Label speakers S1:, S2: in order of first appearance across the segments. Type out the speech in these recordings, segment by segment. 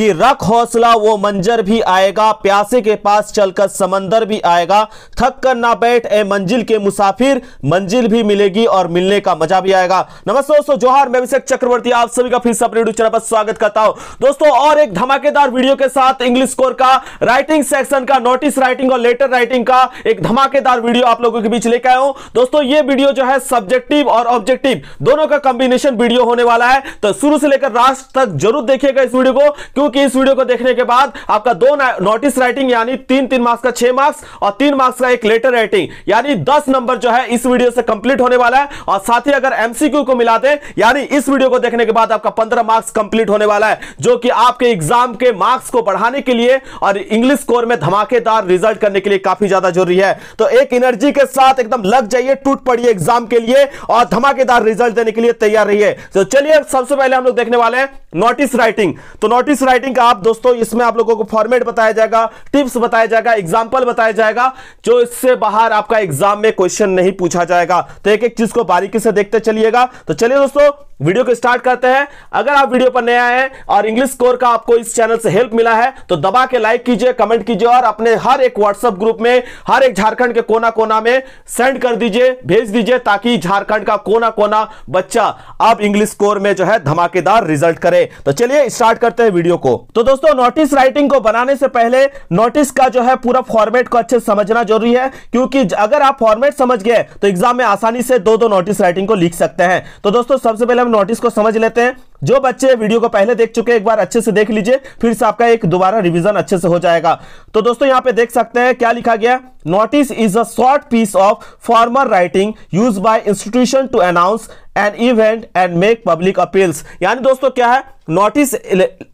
S1: कि रख हौसला वो मंजर भी आएगा प्यासे के पास चलकर समंदर भी आएगा थक कर ना बैठ ए मंजिल के मुसाफिर मंजिल भी मिलेगी और मिलने का मजा भी आएगा नमस्ते दोस्तों जोहार मैं अभिषेक चक्रवर्ती आप सभी का फिर से अपने चैनल पर स्वागत करता हूं दोस्तों और एक धमाकेदार वीडियो के साथ इंग्लिश स्कोर का राइटिंग सेक्शन का नोटिस राइटिंग और लेटर राइटिंग का एक धमाकेदार वीडियो आप लोगों के बीच लेकर आया हूं दोस्तों ये वीडियो जो है सब्जेक्टिव और ऑब्जेक्टिव दोनों का कॉम्बिनेशन वीडियो होने वाला है तो शुरू से लेकर लास्ट तक जरूर देखिएगा इस वीडियो को क्योंकि कि इस वीडियो को देखने के बाद आपका दो नोटिस राइटिंग यानी तीन तीन मार्क्स का छह मार्क्स और तीन मार्क्स का एक लेटर राइटिंग यानी दस नंबर जो है इस वीडियो से कंप्लीट होने वाला है और साथ ही अगर एमसीक्यू को मिला दे यानी इस वीडियो को देखने के बाद आपका पंद्रह मार्क्स कंप्लीट होने वाला है जो कि आपके एग्जाम के मार्क्स को बढ़ाने के लिए और इंग्लिश स्कोर में धमाकेदार रिजल्ट करने के लिए काफी ज्यादा जरूरी है तो एक एनर्जी के साथ एकदम लग जाइए टूट पड़िए एग्जाम के लिए और धमाकेदार रिजल्ट देने के लिए तैयार रहिए तो चलिए सबसे पहले हम लोग देखने वाले हैं नोटिस राइटिंग तो नोटिस राइटिंग का आप दोस्तों इसमें आप लोगों को फॉर्मेट बताया जाएगा टिप्स बताया जाएगा एग्जाम्पल बताया जाएगा जो इससे बाहर आपका एग्जाम में क्वेश्चन नहीं पूछा जाएगा तो एक एक चीज को बारीकी से देखते चलिएगा तो चलिए दोस्तों वीडियो को स्टार्ट करते हैं अगर आप वीडियो पर नए आए हैं और इंग्लिश स्कोर का आपको इस चैनल से हेल्प मिला है तो दबा के लाइक कीजिए कमेंट कीजिए और अपने हर एक व्हाट्सएप ग्रुप में हर एक झारखंड के कोना कोना में सेंड कर दीजिए भेज दीजिए ताकि झारखंड का कोना कोना बच्चा अब इंग्लिश स्कोर में जो है धमाकेदार रिजल्ट करे तो चलिए स्टार्ट करते हैं वीडियो को तो दोस्तों नोटिस राइटिंग को बनाने से पहले नोटिस का जो है पूरा फॉर्मेट को अच्छे समझना जरूरी है क्योंकि अगर आप फॉर्मेट समझ गए तो एग्जाम में आसानी से दो दो नोटिस राइटिंग को लिख सकते हैं तो दोस्तों सबसे पहले हम नोटिस को समझ लेते हैं जो बच्चे वीडियो को पहले देख चुके एक बार अच्छे से देख लीजिए फिर से आपका एक दोबारा रिवीजन अच्छे से हो जाएगा तो दोस्तों यहां पे देख सकते हैं क्या लिखा गया notice is a short piece of formal writing used by institution to announce an event and make public appeals यानी दोस्तों क्या है नोटिस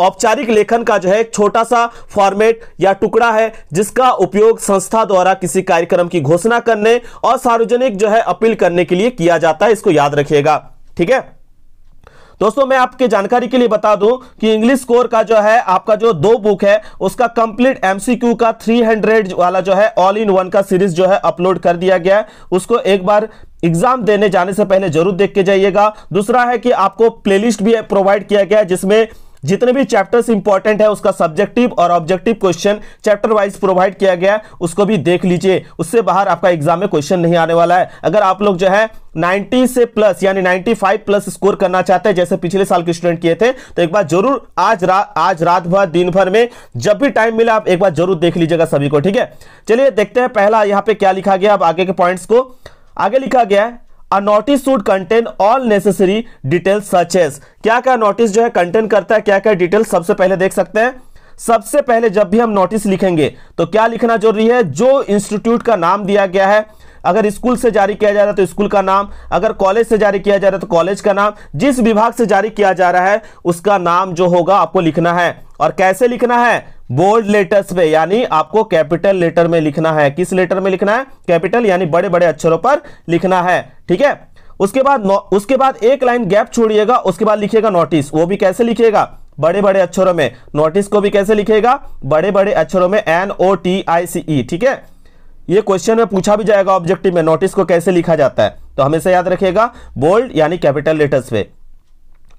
S1: औपचारिक लेखन का जो है एक छोटा सा फॉर्मेट या टुकड़ा है जिसका उपयोग संस्था द्वारा किसी कार्यक्रम की घोषणा करने और सार्वजनिक जो है अपील करने के लिए किया जाता है इसको याद रखिएगा ठीक है दोस्तों मैं आपके जानकारी के लिए बता दूं कि इंग्लिश कोर का जो है आपका जो दो बुक है उसका कंप्लीट एमसीक्यू का 300 वाला जो है ऑल इन वन का सीरीज जो है अपलोड कर दिया गया है उसको एक बार एग्जाम देने जाने से पहले जरूर देख के जाइएगा दूसरा है कि आपको प्लेलिस्ट भी प्रोवाइड किया गया है जिसमें जितने भी चैप्टर्स इंपॉर्टेंट है उसका सब्जेक्टिव और objective question chapter wise provide किया गया है उसको भी देख लीजिए उससे बाहर आपका एग्जाम में क्वेश्चन नहीं आने वाला है अगर आप लोग जो है 90 से प्लस यानी 95 प्लस स्कोर करना चाहते हैं जैसे पिछले साल के स्टूडेंट किए थे तो एक बार जरूर आज रा, आज रात भर दिन भर में जब भी टाइम मिला आप एक बार जरूर देख लीजिएगा सभी को ठीक है चलिए देखते हैं पहला यहाँ पे क्या लिखा गया अब आगे के पॉइंट्स को आगे लिखा गया है notice should contain all necessary detail such क्या क्या नोटिस जो है कंटेन करता है क्या क्या डिटेल सबसे पहले देख सकते हैं सबसे पहले जब भी हम नोटिस लिखेंगे तो क्या लिखना जरूरी है जो इंस्टीट्यूट का नाम दिया गया है अगर स्कूल से जारी किया जा रहा है तो स्कूल का नाम अगर कॉलेज से जारी किया जा रहा है तो कॉलेज का नाम जिस विभाग से जारी किया जा रहा है उसका नाम जो होगा आपको लिखना है और कैसे लिखना है बोल्ड लेटर्स में यानी आपको कैपिटल लेटर में लिखना है किस लेटर में लिखना है कैपिटल यानी बड़े बड़े अक्षरों पर लिखना है ठीक है उसके बाद उसके बाद एक लाइन गैप छोड़िएगा उसके बाद लिखिएगा नोटिस वो भी कैसे लिखिएगा बड़े बड़े अक्षरों में नोटिस को भी कैसे लिखेगा बड़े बड़े अक्षरों में एन ओ टी आई सी ई ठीक है ये क्वेश्चन में पूछा भी जाएगा ऑब्जेक्टिव में नोटिस को कैसे लिखा जाता है तो हमेशा याद रखिएगा बोल्ड यानी कैपिटल लेटर्स पे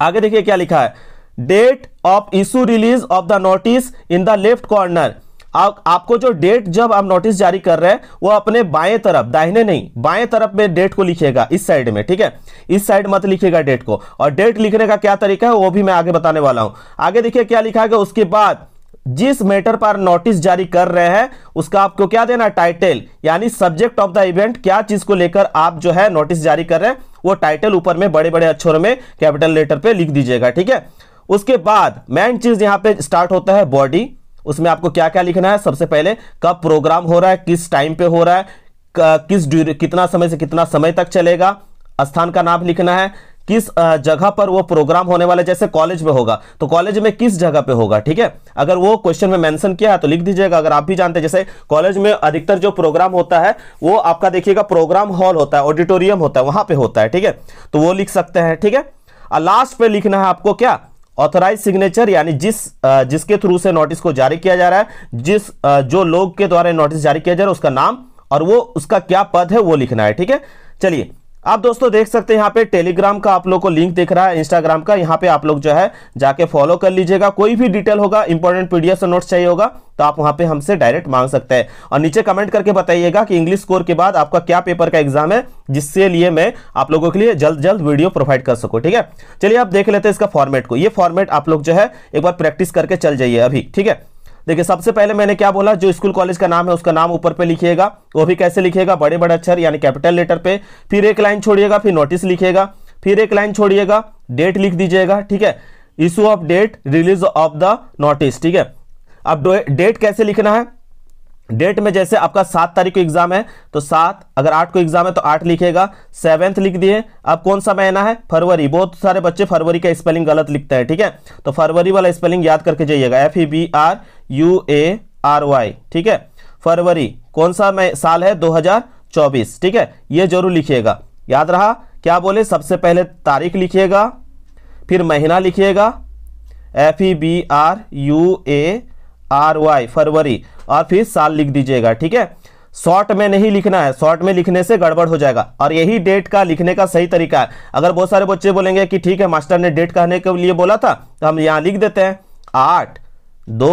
S1: आगे देखिए क्या लिखा है date of issue release of the notice in the left corner आप आपको जो डेट जब आप नोटिस जारी कर रहे हैं वो अपने बाएं तरफ दाहिने नहीं बाएं तरफ में डेट को लिखिएगा इस साइड में ठीक है इस साइड मत लिखिएगा डेट को और डेट लिखने का क्या तरीका है वो भी मैं आगे बताने वाला हूं आगे देखिए क्या लिखा गया उसके बाद जिस मैटर पर नोटिस जारी कर रहे हैं उसका आपको क्या देना टाइटल यानी सब्जेक्ट ऑफ द इवेंट क्या चीज को लेकर आप जो है नोटिस जारी कर रहे हैं वो टाइटल ऊपर में बड़े बड़े अक्षरों में कैपिटल लेटर पे लिख दीजिएगा ठीक है उसके बाद मेन चीज यहां पे स्टार्ट होता है बॉडी उसमें आपको क्या क्या लिखना है सबसे पहले कब प्रोग्राम हो रहा है किस टाइम पे हो रहा है किस कितना समय से कितना समय तक चलेगा स्थान का नाम लिखना है किस जगह पर वो प्रोग्राम होने वाला जैसे कॉलेज में होगा तो कॉलेज में किस जगह पे होगा ठीक है अगर वो क्वेश्चन में मेंशन किया है तो लिख दीजिएगा अगर आप भी जानते हैं जैसे कॉलेज में अधिकतर जो प्रोग्राम होता है वो आपका देखिएगा प्रोग्राम हॉल होता है ऑडिटोरियम होता है वहां पे होता है ठीक है तो वो लिख सकते हैं ठीक है लास्ट पे लिखना है आपको क्या ऑथराइज सिग्नेचर यानी जिस जिसके थ्रू से नोटिस को जारी किया जा रहा है जिस जो लोग के द्वारा नोटिस जारी किया जा रहा है उसका नाम और वो उसका क्या पद है वो लिखना है ठीक है चलिए आप दोस्तों देख सकते हैं यहाँ पे टेलीग्राम का आप लोग को लिंक दिख रहा है इंस्टाग्राम का यहाँ पे आप लोग जो है जाके फॉलो कर लीजिएगा कोई भी डिटेल होगा इंपॉर्टेंट पीडीएफ नोट्स चाहिए होगा तो आप वहाँ पे हमसे डायरेक्ट मांग सकते हैं और नीचे कमेंट करके बताइएगा कि इंग्लिश स्कोर के बाद आपका क्या पेपर का एग्जाम है जिससे लिए मैं आप लोगों के लिए जल्द जल्द वीडियो प्रोवाइड कर सकूँ ठीक है चलिए आप देख लेते हैं इसका फॉर्मेट को ये फॉर्मेट आप लोग जो है एक बार प्रैक्टिस करके चल जाइए अभी ठीक है देखिए सबसे पहले मैंने क्या बोला जो स्कूल कॉलेज का नाम है उसका नाम ऊपर पे लिखिएगा वो भी कैसे लिखिएगा बड़े बड़े अक्षर यानी कैपिटल लेटर पे फिर एक लाइन छोड़िएगा फिर नोटिस लिखिएगा फिर एक लाइन छोड़िएगा डेट लिख दीजिएगा ठीक है issue of date release of the notice ठीक है अब डेट कैसे लिखना है डेट में जैसे आपका सात तारीख को एग्जाम है तो सात अगर आठ को एग्जाम है तो आठ लिखेगा सेवेंथ लिख दिए अब कौन सा महीना है फरवरी बहुत सारे बच्चे फरवरी का स्पेलिंग गलत लिखते हैं ठीक है तो फरवरी वाला स्पेलिंग याद करके जाइएगा F E B R U A R Y ठीक है फरवरी कौन सा साल है 2024 ठीक है ये जरूर लिखिएगा याद रहा क्या बोले सबसे पहले तारीख लिखिएगा फिर महीना लिखिएगा F E B R U A R Y फरवरी और फिर साल लिख दीजिएगा ठीक है शॉर्ट में नहीं लिखना है शॉर्ट में लिखने से गड़बड़ हो जाएगा और यही डेट का लिखने का सही तरीका है अगर बहुत सारे बच्चे बोलेंगे कि ठीक है मास्टर ने डेट कहने के लिए बोला था तो हम यहाँ लिख देते हैं आठ दो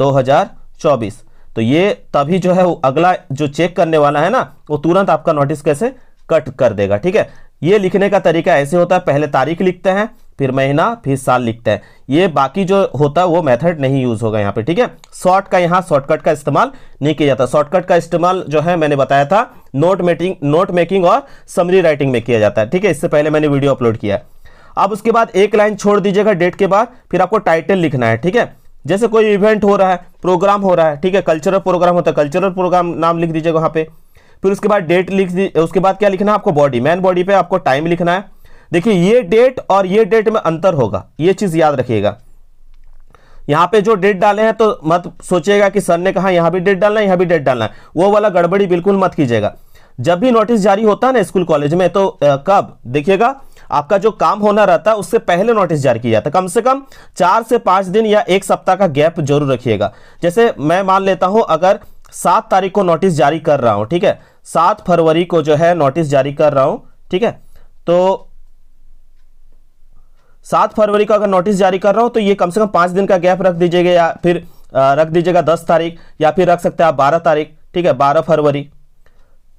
S1: दो हजार चौबीस तो ये तभी जो है वो अगला जो चेक करने वाला है ना वो तुरंत आपका नोटिस कैसे कट कर देगा ठीक है ये लिखने का तरीका ऐसे होता है पहले तारीख लिखते हैं फिर महीना फिर साल लिखते हैं ये बाकी जो होता है वो मेथड नहीं यूज़ होगा यहाँ पे ठीक है शॉर्ट का यहाँ शॉर्टकट का इस्तेमाल नहीं किया जाता शॉर्टकट का इस्तेमाल जो है मैंने बताया था नोट मेटिंग नोट मेकिंग और समरी राइटिंग में किया जाता है ठीक है इससे पहले मैंने वीडियो अपलोड किया है अब उसके बाद एक लाइन छोड़ दीजिएगा डेट के बाद फिर आपको टाइटल लिखना है ठीक है जैसे कोई इवेंट हो रहा है प्रोग्राम हो रहा है ठीक है कल्चरल प्रोग्राम होता है कल्चरल प्रोग्राम नाम लिख दीजिएगा वहाँ पे फिर उसके बाद डेट लिख उसके बाद क्या लिखना है आपको बॉडी मैन बॉडी पे आपको टाइम लिखना है देखिए ये डेट और ये डेट में अंतर होगा ये चीज़ याद रखिएगा यहां पे जो डेट डाले हैं तो मत सोचिएगा कि सर ने कहा यहां भी डेट डालना है यहां भी डेट डालना है वो वाला गड़बड़ी बिल्कुल मत कीजिएगा जब भी नोटिस जारी होता है ना स्कूल कॉलेज में तो आ, कब देखिएगा आपका जो काम होना रहता है उससे पहले नोटिस जारी किया जाता है कम से कम चार से पांच दिन या एक सप्ताह का गैप जरूर रखिएगा जैसे मैं मान लेता हूं अगर सात तारीख को नोटिस जारी कर रहा हूं ठीक है सात फरवरी को जो है नोटिस जारी कर रहा हूं ठीक है तो सात फरवरी का अगर नोटिस जारी कर रहा हूं तो ये कम से कम पाँच दिन का गैप रख दीजिएगा या फिर रख दीजिएगा दस तारीख या फिर रख सकते हैं आप बारह तारीख ठीक है बारह फरवरी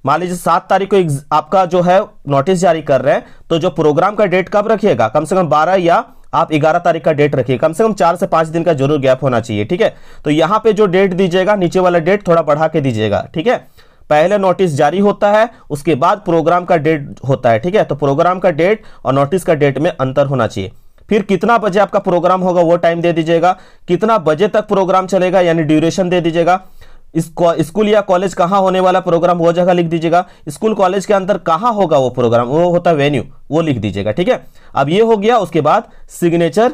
S1: मान लीजिए सात तारीख को आपका जो है नोटिस जारी कर रहे हैं तो जो प्रोग्राम का डेट कब रखिएगा कम से कम बारह या आप ग्यारह तारीख का डेट रखिए कम से कम चार से पाँच दिन का जरूर गैप होना चाहिए ठीक है तो यहाँ पर जो डेट दीजिएगा नीचे वाला डेट थोड़ा बढ़ा के दीजिएगा ठीक है पहले नोटिस जारी होता है उसके बाद प्रोग्राम का डेट होता है ठीक है तो प्रोग्राम का डेट और नोटिस का डेट में अंतर होना चाहिए फिर कितना बजे आपका प्रोग्राम होगा वो टाइम दे दीजिएगा कितना बजे तक प्रोग्राम चलेगा यानी ड्यूरेशन दे दीजिएगा स्कूल या कॉलेज कहाँ होने वाला प्रोग्राम वो जगह लिख दीजिएगा स्कूल कॉलेज के अंदर कहाँ होगा वो प्रोग्राम वो होता वेन्यू वो लिख दीजिएगा ठीक है अब ये हो गया उसके बाद सिग्नेचर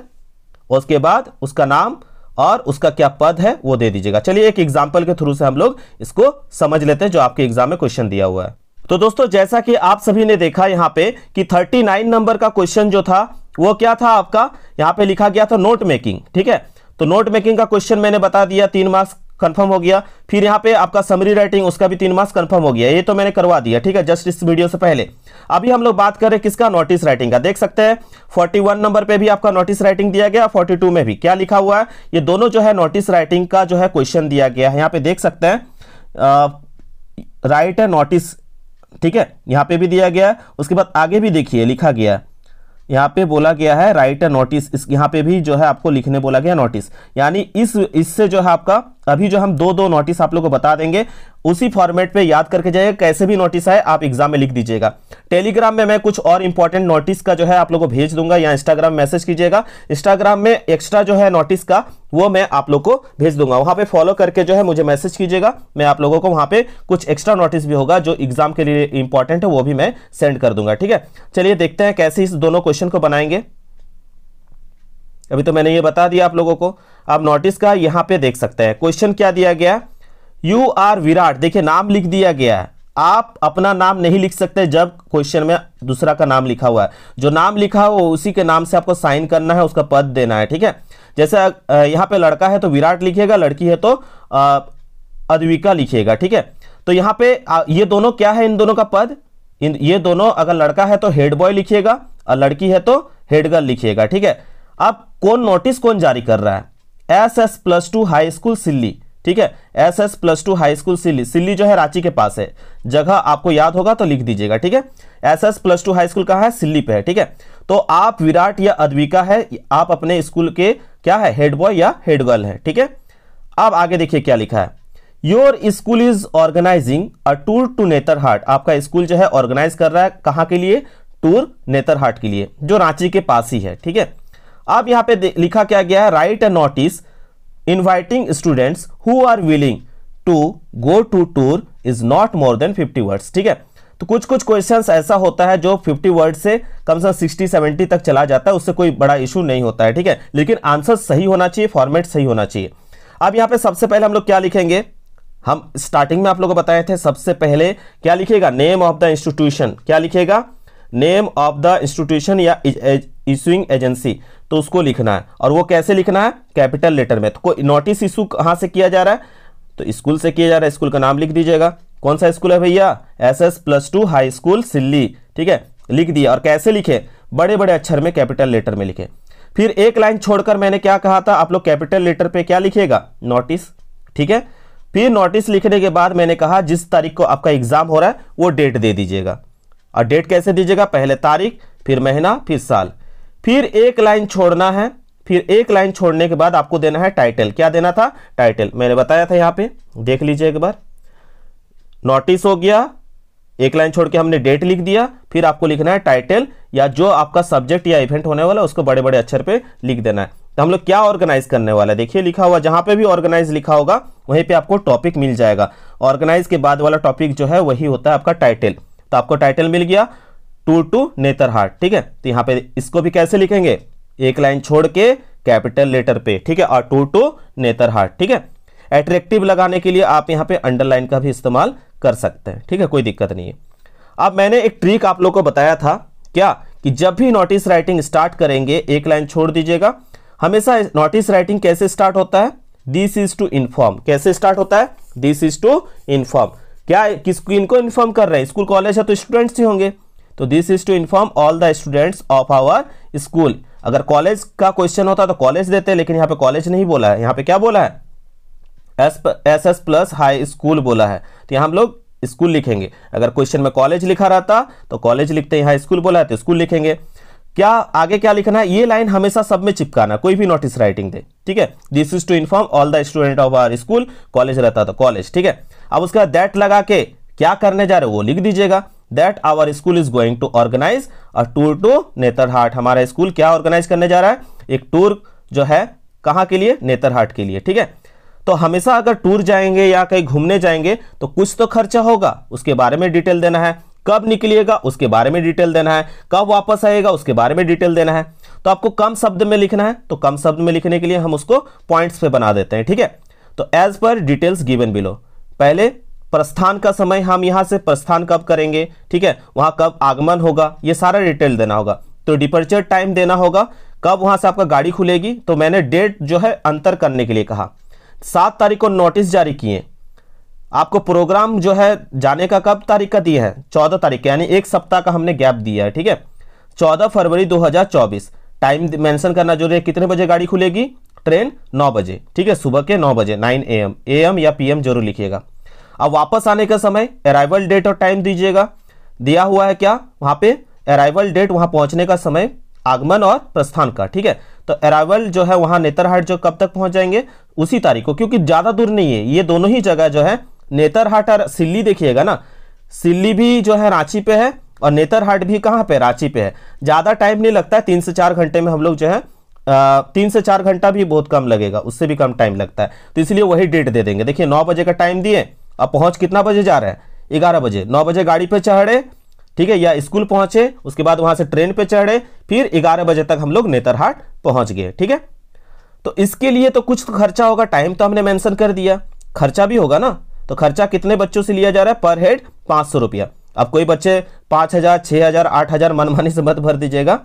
S1: उसके बाद उसका नाम और उसका क्या पद है वो दे दीजिएगा चलिए एक एग्जाम्पल के थ्रू से हम लोग इसको समझ लेते हैं जो आपके एग्जाम में क्वेश्चन दिया हुआ है तो दोस्तों जैसा कि आप सभी ने देखा यहाँ पे कि 39 नंबर का क्वेश्चन जो था वो क्या था आपका यहाँ पे लिखा गया था नोट मेकिंग ठीक है तो नोट मेकिंग का क्वेश्चन मैंने बता दिया तीन मार्क्स कंफर्म हो गया फिर यहाँ पे आपका समरी राइटिंग उसका भी तीन मास कंफर्म हो गया ये तो मैंने करवा दिया ठीक है जस्ट इस वीडियो से पहले अभी हम लोग बात करें किसका नोटिस राइटिंग का देख सकते हैं 41 नंबर पे भी आपका नोटिस राइटिंग दिया गया 42 में भी क्या लिखा हुआ है ये दोनों जो है नोटिस राइटिंग का जो है क्वेश्चन दिया गया है यहाँ पे देख सकते हैं राइट है नोटिस ठीक है यहाँ पे भी दिया गया है उसके बाद आगे भी देखिए लिखा गया है यहाँ पे बोला गया है राइट नोटिस इस यहाँ पे भी जो है आपको लिखने बोला गया नोटिस यानी इस इससे जो है आपका अभी जो हम दो दो नोटिस आप लोग को बता देंगे उसी फॉर्मेट पे याद करके जाइए कैसे भी नोटिस आए आप एग्जाम में लिख दीजिएगा टेलीग्राम में मैं कुछ और इंपॉर्टेंट नोटिस का जो है आप लोग को भेज दूंगा या इंस्टाग्राम मैसेज कीजिएगा इंस्टाग्राम में एक्स्ट्रा जो है नोटिस का वो मैं आप लोग को भेज दूंगा वहां पर फॉलो करके जो है मुझे मैसेज कीजिएगा मैं आप लोगों को वहां पर कुछ एक्स्ट्रा नोटिस भी होगा जो एग्जाम के लिए इंपॉर्टेंट है वो भी मैं सेंड कर दूंगा ठीक है चलिए देखते हैं कैसे इस दोनों क्वेश्चन को बनाएंगे अभी तो मैंने ये बता दिया आप लोगों को आप नोटिस का यहां पे देख सकते हैं क्वेश्चन क्या दिया गया यू आर विराट देखिए नाम लिख दिया गया है आप अपना नाम नहीं लिख सकते जब क्वेश्चन में दूसरा का नाम लिखा हुआ है जो नाम लिखा हो उसी के नाम से आपको साइन करना है उसका पद देना है ठीक है जैसे यहाँ पे लड़का है तो विराट लिखिएगा लड़की है तो अद्विका लिखिएगा ठीक है तो यहाँ पे ये दोनों क्या है इन दोनों का पद इन ये दोनों अगर लड़का है तो हेड बॉय लिखिएगा और लड़की है तो हेड गर्ल लिखिएगा ठीक है अब कौन नोटिस कौन जारी कर रहा है S S plus two high school Silli ठीक है S S plus two high school Silli Silli जो है रांची के पास है जगह आपको याद होगा तो लिख दीजिएगा ठीक है S S plus two high school कहाँ है सिल्ली पे है ठीक है तो आप विराट या अद्विका है आप अपने स्कूल के क्या है हेड बॉय या हेड गर्ल है ठीक है अब आगे देखिए क्या लिखा है your school is organising a tour to Netarhat आपका स्कूल जो है ऑर्गेनाइज कर रहा है कहाँ के लिए टूर नेतरहाट के लिए जो रांची के पास ही है ठीक है अब यहां पे लिखा क्या गया है write a notice inviting students who are willing to go to tour is not more than fifty words ठीक है तो कुछ कुछ क्वेश्चन ऐसा होता है जो 50 वर्ड से कम से कम सिक्सटी सेवेंटी तक चला जाता है उससे कोई बड़ा इशू नहीं होता है ठीक है लेकिन आंसर सही होना चाहिए फॉर्मेट सही होना चाहिए अब यहाँ पे सबसे पहले हम लोग क्या लिखेंगे हम स्टार्टिंग में आप लोगों को बताए थे सबसे पहले क्या लिखेगा नेम ऑफ द इंस्टीट्यूशन क्या लिखेगा नेम ऑफ द इंस्टीट्यूशन या इशूइंग एजेंसी तो उसको लिखना है और वो कैसे लिखना है कैपिटल लेटर में तो कोई नोटिस इशू कहाँ से किया जा रहा है तो स्कूल से किया जा रहा है स्कूल का नाम लिख दीजिएगा कौन सा स्कूल है भैया S S plus two high school Silli ठीक है लिख दिया और कैसे लिखे बड़े बड़े अक्षर में कैपिटल लेटर में लिखे फिर एक लाइन छोड़कर मैंने क्या कहा था आप लोग कैपिटल लेटर पे क्या लिखिएगा नोटिस ठीक है फिर नोटिस लिखने के बाद मैंने कहा जिस तारीख को आपका एग्जाम हो रहा है वो डेट दे दीजिएगा और डेट कैसे दीजिएगा पहले तारीख फिर महीना फिर साल फिर एक लाइन छोड़ना है फिर एक लाइन छोड़ने के बाद आपको देना है टाइटल क्या देना था टाइटल मैंने बताया था यहाँ पे देख लीजिए एक बार नोटिस हो गया एक लाइन छोड़ के हमने डेट लिख दिया फिर आपको लिखना है टाइटल या जो आपका सब्जेक्ट या इवेंट होने वाला है उसको बड़े बड़े अक्षर पे लिख देना है तो हम लोग क्या ऑर्गेनाइज करने वाला है देखिए लिखा हुआ जहां पे भी ऑर्गेनाइज लिखा होगा वहीं पे आपको टॉपिक मिल जाएगा ऑर्गेनाइज के बाद वाला टॉपिक जो है वही होता है आपका टाइटल तो आपको टाइटल मिल गया टू टू नेतरहाट ठीक है तो यहां पे इसको भी कैसे लिखेंगे एक लाइन छोड़ के कैपिटल लेटर पे ठीक है और टू टू नेतरहाट ठीक है एट्रेक्टिव लगाने के लिए आप यहां पे अंडरलाइन का भी इस्तेमाल कर सकते हैं ठीक है कोई दिक्कत नहीं है अब मैंने एक ट्रिक आप लोग को बताया था क्या कि जब भी नोटिस राइटिंग स्टार्ट करेंगे एक लाइन छोड़ दीजिएगा हमेशा नोटिस राइटिंग कैसे स्टार्ट होता है दिस इज टू इन्फॉर्म कैसे स्टार्ट होता है दिस इज टू इन्फॉर्म क्या किस इनको इन्फॉर्म कर रहे हैं स्कूल कॉलेज है तो स्टूडेंट्स ही होंगे तो this is to inform all the students of our school अगर कॉलेज का क्वेश्चन होता तो कॉलेज देते लेकिन यहाँ पे कॉलेज नहीं बोला है यहाँ पे क्या बोला है S S S plus high school बोला है तो यहाँ हम लोग स्कूल लिखेंगे अगर क्वेश्चन में कॉलेज लिखा रहता तो कॉलेज लिखते हैं यहाँ स्कूल बोला है तो स्कूल लिखेंगे क्या आगे क्या लिखना है ये लाइन हमेशा सब में चिपकाना कोई भी नोटिस राइटिंग दे ठीक है this is to inform all the student of our school college रहता तो कॉलेज ठीक है अब उसके बाद दैट लगा के क्या करने जा रहे हो वो लिख दीजिएगा that our school is going to organise a tour to Netarhat हमारा स्कूल क्या ऑर्गेनाइज करने जा रहा है एक टूर जो है कहाँ के लिए नेतरहाट के लिए ठीक है तो हमेशा अगर टूर जाएंगे या कहीं घूमने जाएंगे तो कुछ तो खर्चा होगा उसके बारे में डिटेल देना है कब निकलिएगा उसके बारे में डिटेल देना है कब वापस आएगा उसके बारे में डिटेल देना है तो आपको कम शब्द में लिखना है तो कम शब्द में लिखने के लिए हम उसको पॉइंट्स पे बना देते हैं ठीक है तो as per details given below पहले प्रस्थान का समय हम यहाँ से प्रस्थान कब करेंगे ठीक है वहाँ कब आगमन होगा ये सारा डिटेल देना होगा तो डिपर्चर टाइम देना होगा कब वहाँ से आपका गाड़ी खुलेगी तो मैंने डेट जो है अंतर करने के लिए कहा सात तारीख को नोटिस जारी किए आपको प्रोग्राम जो है जाने का कब तारीख का दिया है चौदह तारीख यानी एक सप्ताह का हमने गैप दिया है ठीक है चौदह फरवरी चौबीस टाइम मैंशन करना जरूरी है कितने बजे गाड़ी खुलेगी ट्रेन नौ बजे ठीक है सुबह के नौ बजे नाइन ए एम या पी जरूर लिखिएगा अब वापस आने का समय अराइवल डेट और टाइम दीजिएगा दिया हुआ है क्या वहां पे अराइवल डेट वहां पहुंचने का समय आगमन और प्रस्थान का ठीक है तो अराइवल जो है वहां नेतरहाट जो कब तक पहुंच जाएंगे उसी तारीख को क्योंकि ज़्यादा दूर नहीं है ये दोनों ही जगह जो है नेतरहाट और सिल्ली देखिएगा ना सिल्ली भी जो है रांची पे है और नेतरहाट भी कहाँ पे रांची पे है ज़्यादा टाइम नहीं लगता है तीन से चार घंटे में हम लोग जो है आ, तीन से चार घंटा भी बहुत कम लगेगा उससे भी कम टाइम लगता है तो इसलिए वही डेट दे देंगे देखिए नौ बजे का टाइम दिए अब पहुंच कितना बजे जा रहे हैं ग्यारह बजे नौ बजे गाड़ी पे चढ़े ठीक है या स्कूल पहुंचे उसके बाद वहां से ट्रेन पर चढ़े फिर ग्यारह बजे तक हम लोग नेतरहाट पहुंच गए ठीक है तो इसके लिए तो कुछ तो खर्चा होगा टाइम तो हमने मैंसन कर दिया खर्चा भी होगा ना तो खर्चा कितने बच्चों से लिया जा रहा है पर हेड पाँच सौ रुपया अब कोई बच्चे पाँच हज़ार छः हज़ार आठ हज़ार मनमानी से मत भर दीजिएगा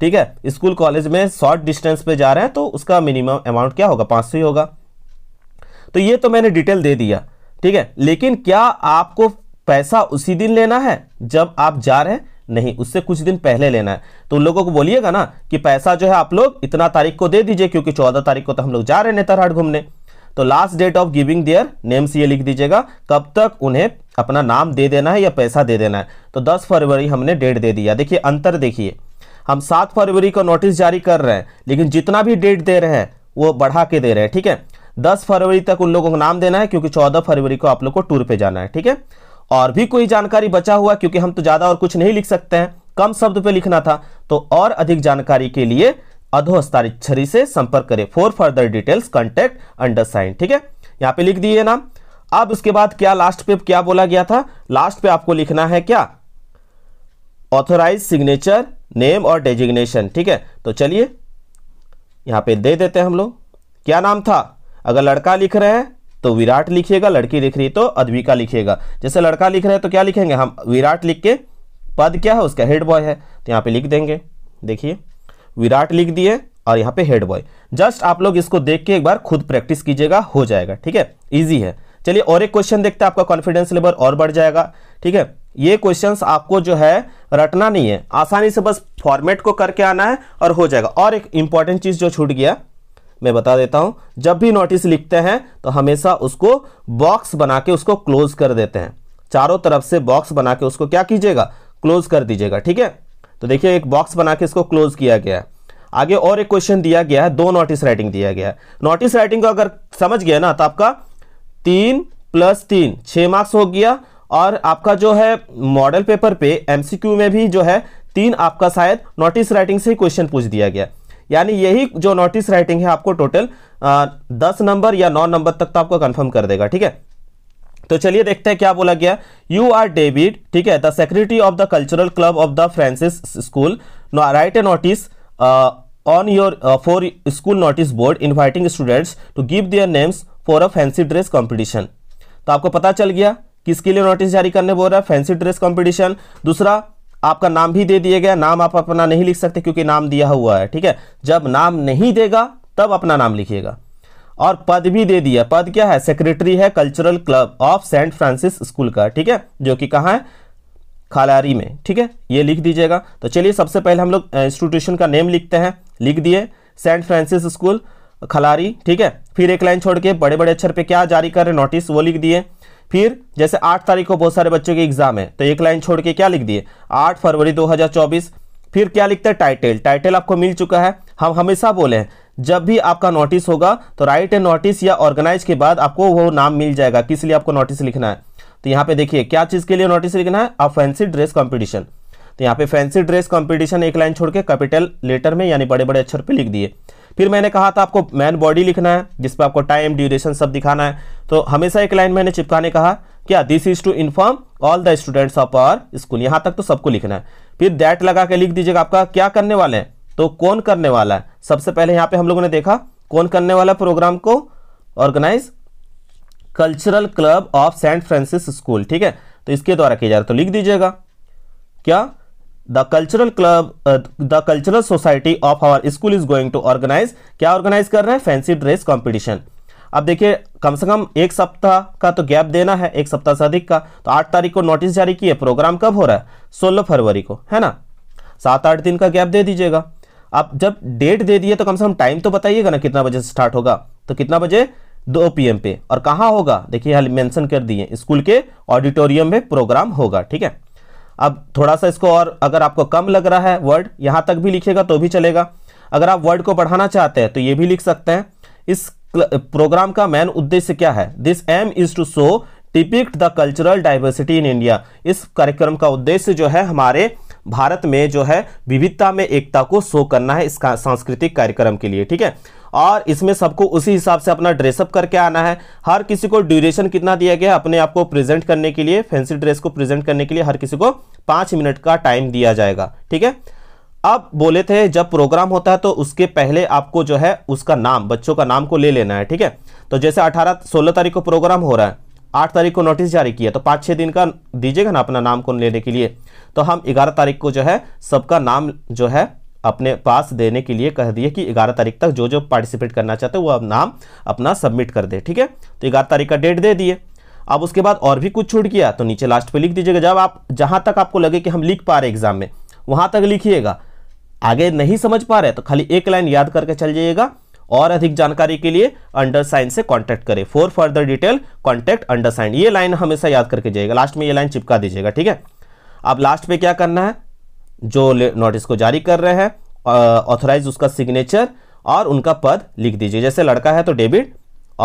S1: ठीक है स्कूल कॉलेज में शॉर्ट डिस्टेंस पे जा रहे हैं तो उसका मिनिमम अमाउंट क्या होगा पाँच सौ ही होगा तो ये तो मैंने डिटेल दे दिया ठीक है लेकिन क्या आपको पैसा उसी दिन लेना है जब आप जा रहे हैं नहीं उससे कुछ दिन पहले लेना है तो उन लोगों को बोलिएगा ना कि पैसा जो है आप लोग इतना तारीख को दे दीजिए क्योंकि चौदह तारीख को तो हम लोग जा रहे हैं नेतरहाट घूमने तो last date of giving their names ये लिख दीजिएगा कब तक उन्हें अपना नाम दे देना है या पैसा दे देना है तो 10 फरवरी हमने डेट दे दिया देखिए अंतर देखिए हम 7 फरवरी को नोटिस जारी कर रहे हैं लेकिन जितना भी डेट दे रहे हैं वो बढ़ा के दे रहे हैं ठीक है 10 फरवरी तक उन लोगों को नाम देना है क्योंकि 14 फरवरी को आप लोग को टूर पे जाना है ठीक है और भी कोई जानकारी बचा हुआ क्योंकि हम तो ज़्यादा और कुछ नहीं लिख सकते हैं कम शब्द पे लिखना था तो और अधिक जानकारी के लिए अधोस्तारिक्षरी से संपर्क करें for further details undersigned ठीक है यहाँ पे लिख दिए नाम अब उसके बाद क्या लास्ट पे क्या बोला गया था लास्ट पे आपको लिखना है क्या ऑथोराइज सिग्नेचर नेम और डेजिग्नेशन ठीक है तो चलिए यहां पे दे देते हैं हम लोग क्या नाम था अगर लड़का लिख रहे हैं तो विराट लिखिएगा लड़की लिख रही है तो अद्विका लिखिएगा जैसे लड़का लिख रहे हैं तो क्या लिखेंगे हम विराट लिख के पद क्या है उसका हेड बॉय है तो यहाँ पे लिख देंगे देखिए विराट लिख दिए और यहाँ पे हेड बॉय जस्ट आप लोग इसको देख के एक बार खुद प्रैक्टिस कीजिएगा हो जाएगा ठीक है ईजी है चलिए और एक क्वेश्चन देखते हैं आपका कॉन्फिडेंस लेवल और बढ़ जाएगा ठीक है ये क्वेश्चन आपको जो है रटना नहीं है आसानी से बस फॉर्मेट को करके आना है और हो जाएगा और एक इंपॉर्टेंट चीज़ जो छूट गया मैं बता देता हूं जब भी नोटिस लिखते हैं तो हमेशा उसको बॉक्स बना के उसको क्लोज कर देते हैं चारों तरफ से बॉक्स बना के उसको क्या कीजिएगा क्लोज कर दीजिएगा ठीक है तो देखिए एक बॉक्स बना के इसको क्लोज किया गया है आगे और एक क्वेश्चन दिया गया है दो नोटिस राइटिंग दिया गया है नोटिस राइटिंग को अगर समझ गया ना तो आपका तीन प्लस तीन छ मार्क्स हो गया और आपका जो है मॉडल पेपर पे एमसीक्यू में भी जो है तीन आपका शायद नोटिस राइटिंग से ही क्वेश्चन पूछ दिया गया यानी यही जो नोटिस राइटिंग है आपको टोटल दस नंबर या नौ नंबर तक तो आपको कंफर्म कर देगा ठीक है तो चलिए देखते हैं क्या बोला गया यू आर डेविड ठीक है the secretary of the cultural club of the Francis school write a notice on your for school notice board inviting students to give their names for a fancy dress competition तो आपको पता चल गया किसके लिए notice जारी करने बोल रहा है फैंसी ड्रेस कॉम्पिटिशन दूसरा आपका नाम भी दे दिया गया नाम आप अपना नहीं लिख सकते क्योंकि नाम दिया हुआ है ठीक है जब नाम नहीं देगा तब अपना नाम लिखिएगा और पद भी दे दिया पद क्या है सेक्रेटरी है cultural club of Saint Francis school का ठीक है जो कि कहाँ है खालारी में ठीक है ये लिख दीजिएगा तो चलिए सबसे पहले हम लोग इंस्टीट्यूशन का नेम लिखते हैं लिख दिए सेंट फ्रांसिस स्कूल खलारी ठीक है फिर एक लाइन छोड़ के बड़े बड़े अक्षर पे क्या जारी कर रहे नोटिस वो लिख दिए फिर जैसे आठ तारीख को बहुत सारे बच्चों के एग्जाम है तो एक लाइन छोड़ के क्या लिख दिए आठ फरवरी 2024 फिर क्या लिखते हैं टाइटल टाइटल आपको मिल चुका है हम हमेशा बोले हैं जब भी आपका नोटिस होगा तो राइट ए नोटिस या ऑर्गेनाइज के बाद आपको वो नाम मिल जाएगा किस लिए आपको नोटिस लिखना है तो यहाँ पे देखिए क्या चीज़ के लिए नोटिस लिखना है आप फैंसी ड्रेस कॉम्पिटिशन तो यहाँ पे फैंसी ड्रेस कॉम्पिटिशन एक लाइन छोड़ के कैपिटल लेटर में यानी बड़े बड़े अक्षर पर लिख दिए फिर मैंने कहा था आपको मैन बॉडी लिखना है जिसपे आपको टाइम ड्यूरेशन सब दिखाना है तो हमेशा एक लाइन मैंने चिपकाने कहा क्या this is to inform all the students of our school यहाँ तक तो सबको लिखना है फिर दैट लगा के लिख दीजिएगा आपका क्या करने वाले हैं तो कौन करने वाला है सबसे पहले यहाँ पे हम लोगों ने देखा कौन करने वाला प्रोग्राम को organise cultural club of Saint Francis school ठीक है तो इसके द्वारा किया जा रहा है तो लिख दीजिएगा क्या the cultural club the cultural society of our school is going to organise क्या ऑर्गेनाइज कर रहे हैं फैंसी ड्रेस कॉम्पिटिशन अब देखिए कम से कम एक सप्ताह का तो गैप देना है एक सप्ताह से अधिक का तो आठ तारीख को नोटिस जारी किए प्रोग्राम कब हो रहा है सोलह फरवरी को है ना सात आठ दिन का गैप दे दीजिएगा आप जब डेट दे दिए तो कम से कम टाइम तो बताइएगा ना कितना बजे स्टार्ट होगा तो कितना बजे दो पीएम पे और कहाँ होगा देखिए हाल मेंशन कर दिए स्कूल के ऑडिटोरियम में प्रोग्राम होगा ठीक है अब थोड़ा सा इसको और अगर आपको कम लग रहा है वर्ड यहाँ तक भी लिखेगा तो भी चलेगा अगर आप वर्ड को बढ़ाना चाहते हैं तो ये भी लिख सकते हैं इस प्रोग्राम का मेन उद्देश्य क्या है this aim is to show depict the cultural diversity in India इस कार्यक्रम का उद्देश्य जो है हमारे भारत में जो है विविधता में एकता को शो करना है इस सांस्कृतिक कार्यक्रम के लिए ठीक है और इसमें सबको उसी हिसाब से अपना ड्रेसअप करके आना है हर किसी को ड्यूरेशन कितना दिया गया अपने आप को प्रेजेंट करने के लिए फैंसी ड्रेस को प्रेजेंट करने के लिए हर किसी को पाँच मिनट का टाइम दिया जाएगा ठीक है अब बोले थे जब प्रोग्राम होता है तो उसके पहले आपको जो है उसका नाम बच्चों का नाम को ले लेना है ठीक है तो जैसे अठारह सोलह तारीख को प्रोग्राम हो रहा है आठ तारीख को नोटिस जारी किया तो पाँच छः दिन का दीजिएगा ना अपना नाम को लेने के लिए तो हम ग्यारह तारीख को जो है सबका नाम जो है अपने पास देने के लिए कह दिए कि 11 तारीख तक जो जो पार्टिसिपेट करना चाहते हैं वो अब नाम अपना सबमिट कर दे ठीक है तो 11 तारीख का डेट दे दिए अब उसके बाद और भी कुछ छूट गया तो नीचे लास्ट पे लिख दीजिएगा जब आप जहां तक आपको लगे कि हम लिख पा रहे एग्जाम में वहां तक लिखिएगा आगे नहीं समझ पा रहे तो खाली एक लाइन याद करके चल जाइएगा और अधिक जानकारी के लिए अंडर साइन से कॉन्टैक्ट करें for further detail contact undersigned ये लाइन हमेशा याद करके जाइएगा लास्ट में ये लाइन चिपका दीजिएगा ठीक है अब लास्ट पे क्या करना है जो नोटिस को जारी कर रहे हैं ऑथोराइज उसका सिग्नेचर और उनका पद लिख दीजिए जैसे लड़का है तो डेविड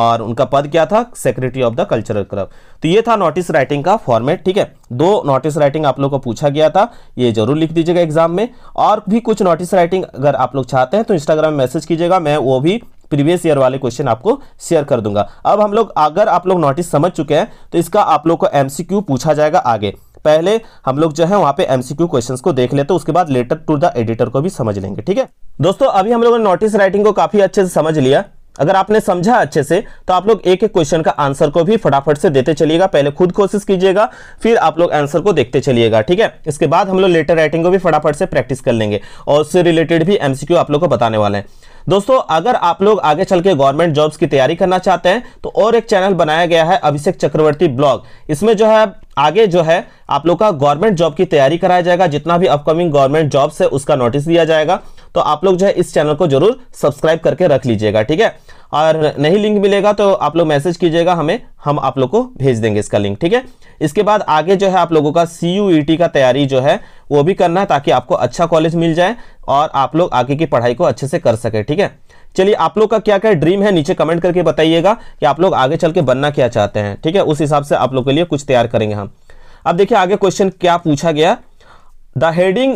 S1: और उनका पद क्या था secretary of the cultural club तो ये था नोटिस राइटिंग का फॉर्मेट ठीक है दो नोटिस राइटिंग आप लोग को पूछा गया था ये जरूर लिख दीजिएगा एग्जाम में और भी कुछ नोटिस राइटिंग अगर आप लोग चाहते हैं तो इंस्टाग्राम में मैसेज कीजिएगा मैं वो भी प्रीवियस ईयर वाले क्वेश्चन आपको शेयर कर दूंगा अब हम लोग अगर आप लोग नोटिस समझ चुके हैं तो इसका आप लोग को एमसीक्यू पूछा जाएगा आगे पहले हम लोग जो है वहां पे एमसीक्यू क्वेश्चंस को देख लेते हैं उसके बाद लेटर टू द एडिटर को भी समझ लेंगे ठीक है दोस्तों अभी हम लोगों ने नोटिस राइटिंग को काफी अच्छे से समझ लिया अगर आपने समझा अच्छे से तो आप लोग एक एक क्वेश्चन का आंसर को भी फटाफट से देते चलिएगा पहले खुद कोशिश कीजिएगा फिर आप लोग आंसर को देखते चलिएगा ठीक है इसके बाद हम लोग लेटर राइटिंग को भी फटाफट से प्रैक्टिस कर लेंगे और उससे रिलेटेड भी एमसीक्यू आप लोग को बताने वाले हैं दोस्तों अगर आप लोग आगे चल के गवर्नमेंट जॉब्स की तैयारी करना चाहते हैं तो और एक चैनल बनाया गया है अभिषेक चक्रवर्ती ब्लॉग इसमें जो है आगे जो है आप लोग का गवर्नमेंट जॉब की तैयारी कराया जाएगा जितना भी अपकमिंग गवर्नमेंट जॉब्स है उसका नोटिस दिया जाएगा तो आप लोग जो है इस चैनल को जरूर सब्सक्राइब करके रख लीजिएगा ठीक है और नहीं लिंक मिलेगा तो आप लोग मैसेज कीजिएगा हमें हम आप लोग को भेज देंगे इसका लिंक ठीक है इसके बाद आगे जो है आप लोगों का सी e का तैयारी जो है वो भी करना है ताकि आपको अच्छा कॉलेज मिल जाए और आप लोग आगे की पढ़ाई को अच्छे से कर सके ठीक है चलिए आप लोग का क्या क्या ड्रीम है नीचे कमेंट करके बताइएगा कि आप लोग आगे चल के बनना क्या चाहते हैं ठीक है उस हिसाब से आप लोग के लिए कुछ तैयार करेंगे हम अब देखिए आगे क्वेश्चन क्या पूछा गया the heading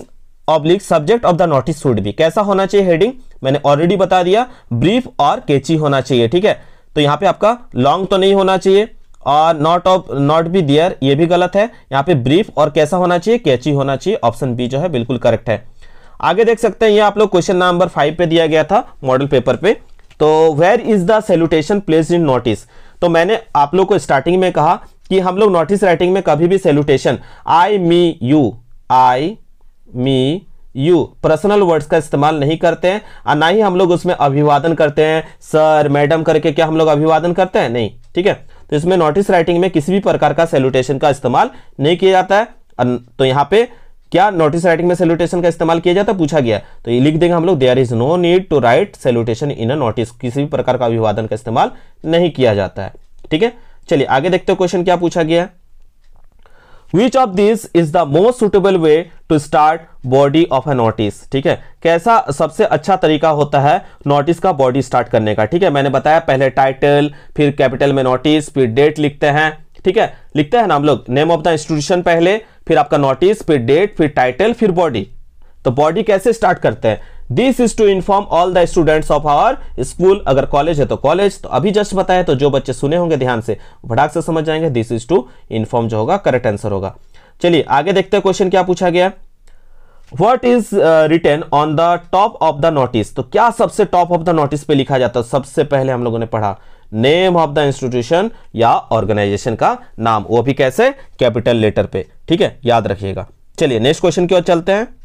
S1: oblique subject of the notice should भी कैसा होना चाहिए हेडिंग मैंने ऑलरेडी बता दिया ब्रीफ और केची होना चाहिए ठीक है तो यहाँ पे आपका लॉन्ग तो नहीं होना चाहिए और not of not be there ये भी गलत है यहाँ पे ब्रीफ और कैसा होना चाहिए कैची होना चाहिए ऑप्शन बी जो है बिल्कुल करेक्ट है आगे देख सकते हैं ये आप लोग क्वेश्चन नंबर फाइव पे दिया गया था मॉडल पेपर पे तो where is the salutation place in notice तो मैंने आप लोग को स्टार्टिंग में कहा कि हम लोग नोटिस राइटिंग में कभी भी salutation I me you I me you personal words का इस्तेमाल नहीं करते हैं और ना ही हम लोग उसमें अभिवादन करते हैं सर मैडम करके क्या हम लोग अभिवादन करते हैं नहीं ठीक है तो इसमें नोटिस राइटिंग में किसी भी प्रकार का सैल्यूटेशन का इस्तेमाल नहीं किया जाता है तो यहाँ पे क्या नोटिस राइटिंग में सैल्यूटेशन का इस्तेमाल किया जाता है पूछा गया तो ये लिख देंगे हम लोग there is no need to write salutation in a notice किसी भी प्रकार का अभिवादन का इस्तेमाल नहीं किया जाता है ठीक है चलिए आगे देखते हो क्वेश्चन क्या पूछा गया है which of this is the most suitable way to start body of a notice ठीक है कैसा सबसे अच्छा तरीका होता है नोटिस का बॉडी स्टार्ट करने का ठीक है मैंने बताया पहले टाइटल फिर कैपिटल में नोटिस फिर डेट लिखते हैं ठीक है लिखते हैं ना हम लोग नेम ऑफ द इंस्टीट्यूशन पहले फिर आपका नोटिस फिर डेट फिर टाइटल फिर बॉडी तो बॉडी कैसे स्टार्ट करते हैं this is to inform all the students of our school अगर कॉलेज है तो कॉलेज तो अभी जस्ट बताए तो जो बच्चे सुने होंगे ध्यान से भड़ाक से समझ जाएंगे दिस इज टू इन्फॉर्म जो होगा करेक्ट आंसर होगा चलिए आगे देखते हैं क्वेश्चन क्या पूछा गया what is written on the top of the notice तो क्या सबसे टॉप ऑफ द नोटिस पे लिखा जाता है सबसे पहले हम लोगों ने पढ़ा नेम ऑफ द इंस्टीट्यूशन या ऑर्गेनाइजेशन का नाम वो भी कैसे कैपिटल लेटर पे ठीक है याद रखिएगा चलिए नेक्स्ट क्वेश्चन की ओर चलते हैं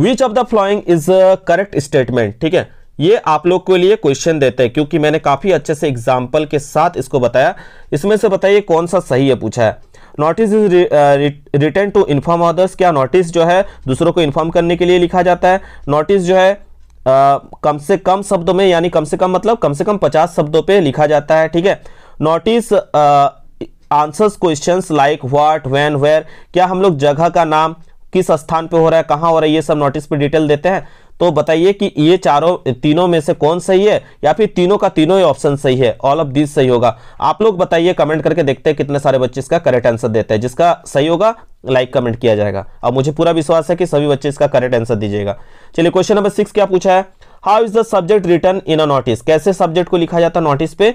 S1: which of the following is correct statement ठीक है ये आप लोग के लिए क्वेश्चन देते हैं क्योंकि मैंने काफ़ी अच्छे से एग्जाम्पल के साथ इसको बताया इसमें से बताइए कौन सा सही है पूछा है notice is written to inform others क्या नोटिस जो है दूसरों को इन्फॉर्म करने के लिए लिखा जाता है नोटिस जो है आ, uh, कम से कम शब्दों में यानी कम से कम मतलब कम से कम पचास शब्दों पे लिखा जाता है ठीक है notice answers questions like what when where क्या हम लोग जगह का नाम किस स्थान पे हो रहा है कहाँ हो रहा है ये सब नोटिस पे डिटेल देते हैं तो बताइए कि ये चारों तीनों में से कौन सही है या फिर तीनों का तीनों ही ऑप्शन सही है ऑल ऑफ दिस सही होगा आप लोग बताइए कमेंट करके देखते हैं कितने सारे बच्चे इसका करेक्ट आंसर देते हैं जिसका सही होगा लाइक कमेंट किया जाएगा अब मुझे पूरा विश्वास है कि सभी बच्चे इसका करेक्ट आंसर दीजिएगा चलिए क्वेश्चन नंबर सिक्स क्या पूछा है how is the subject written in a notice कैसे सब्जेक्ट को लिखा जाता है नोटिस पे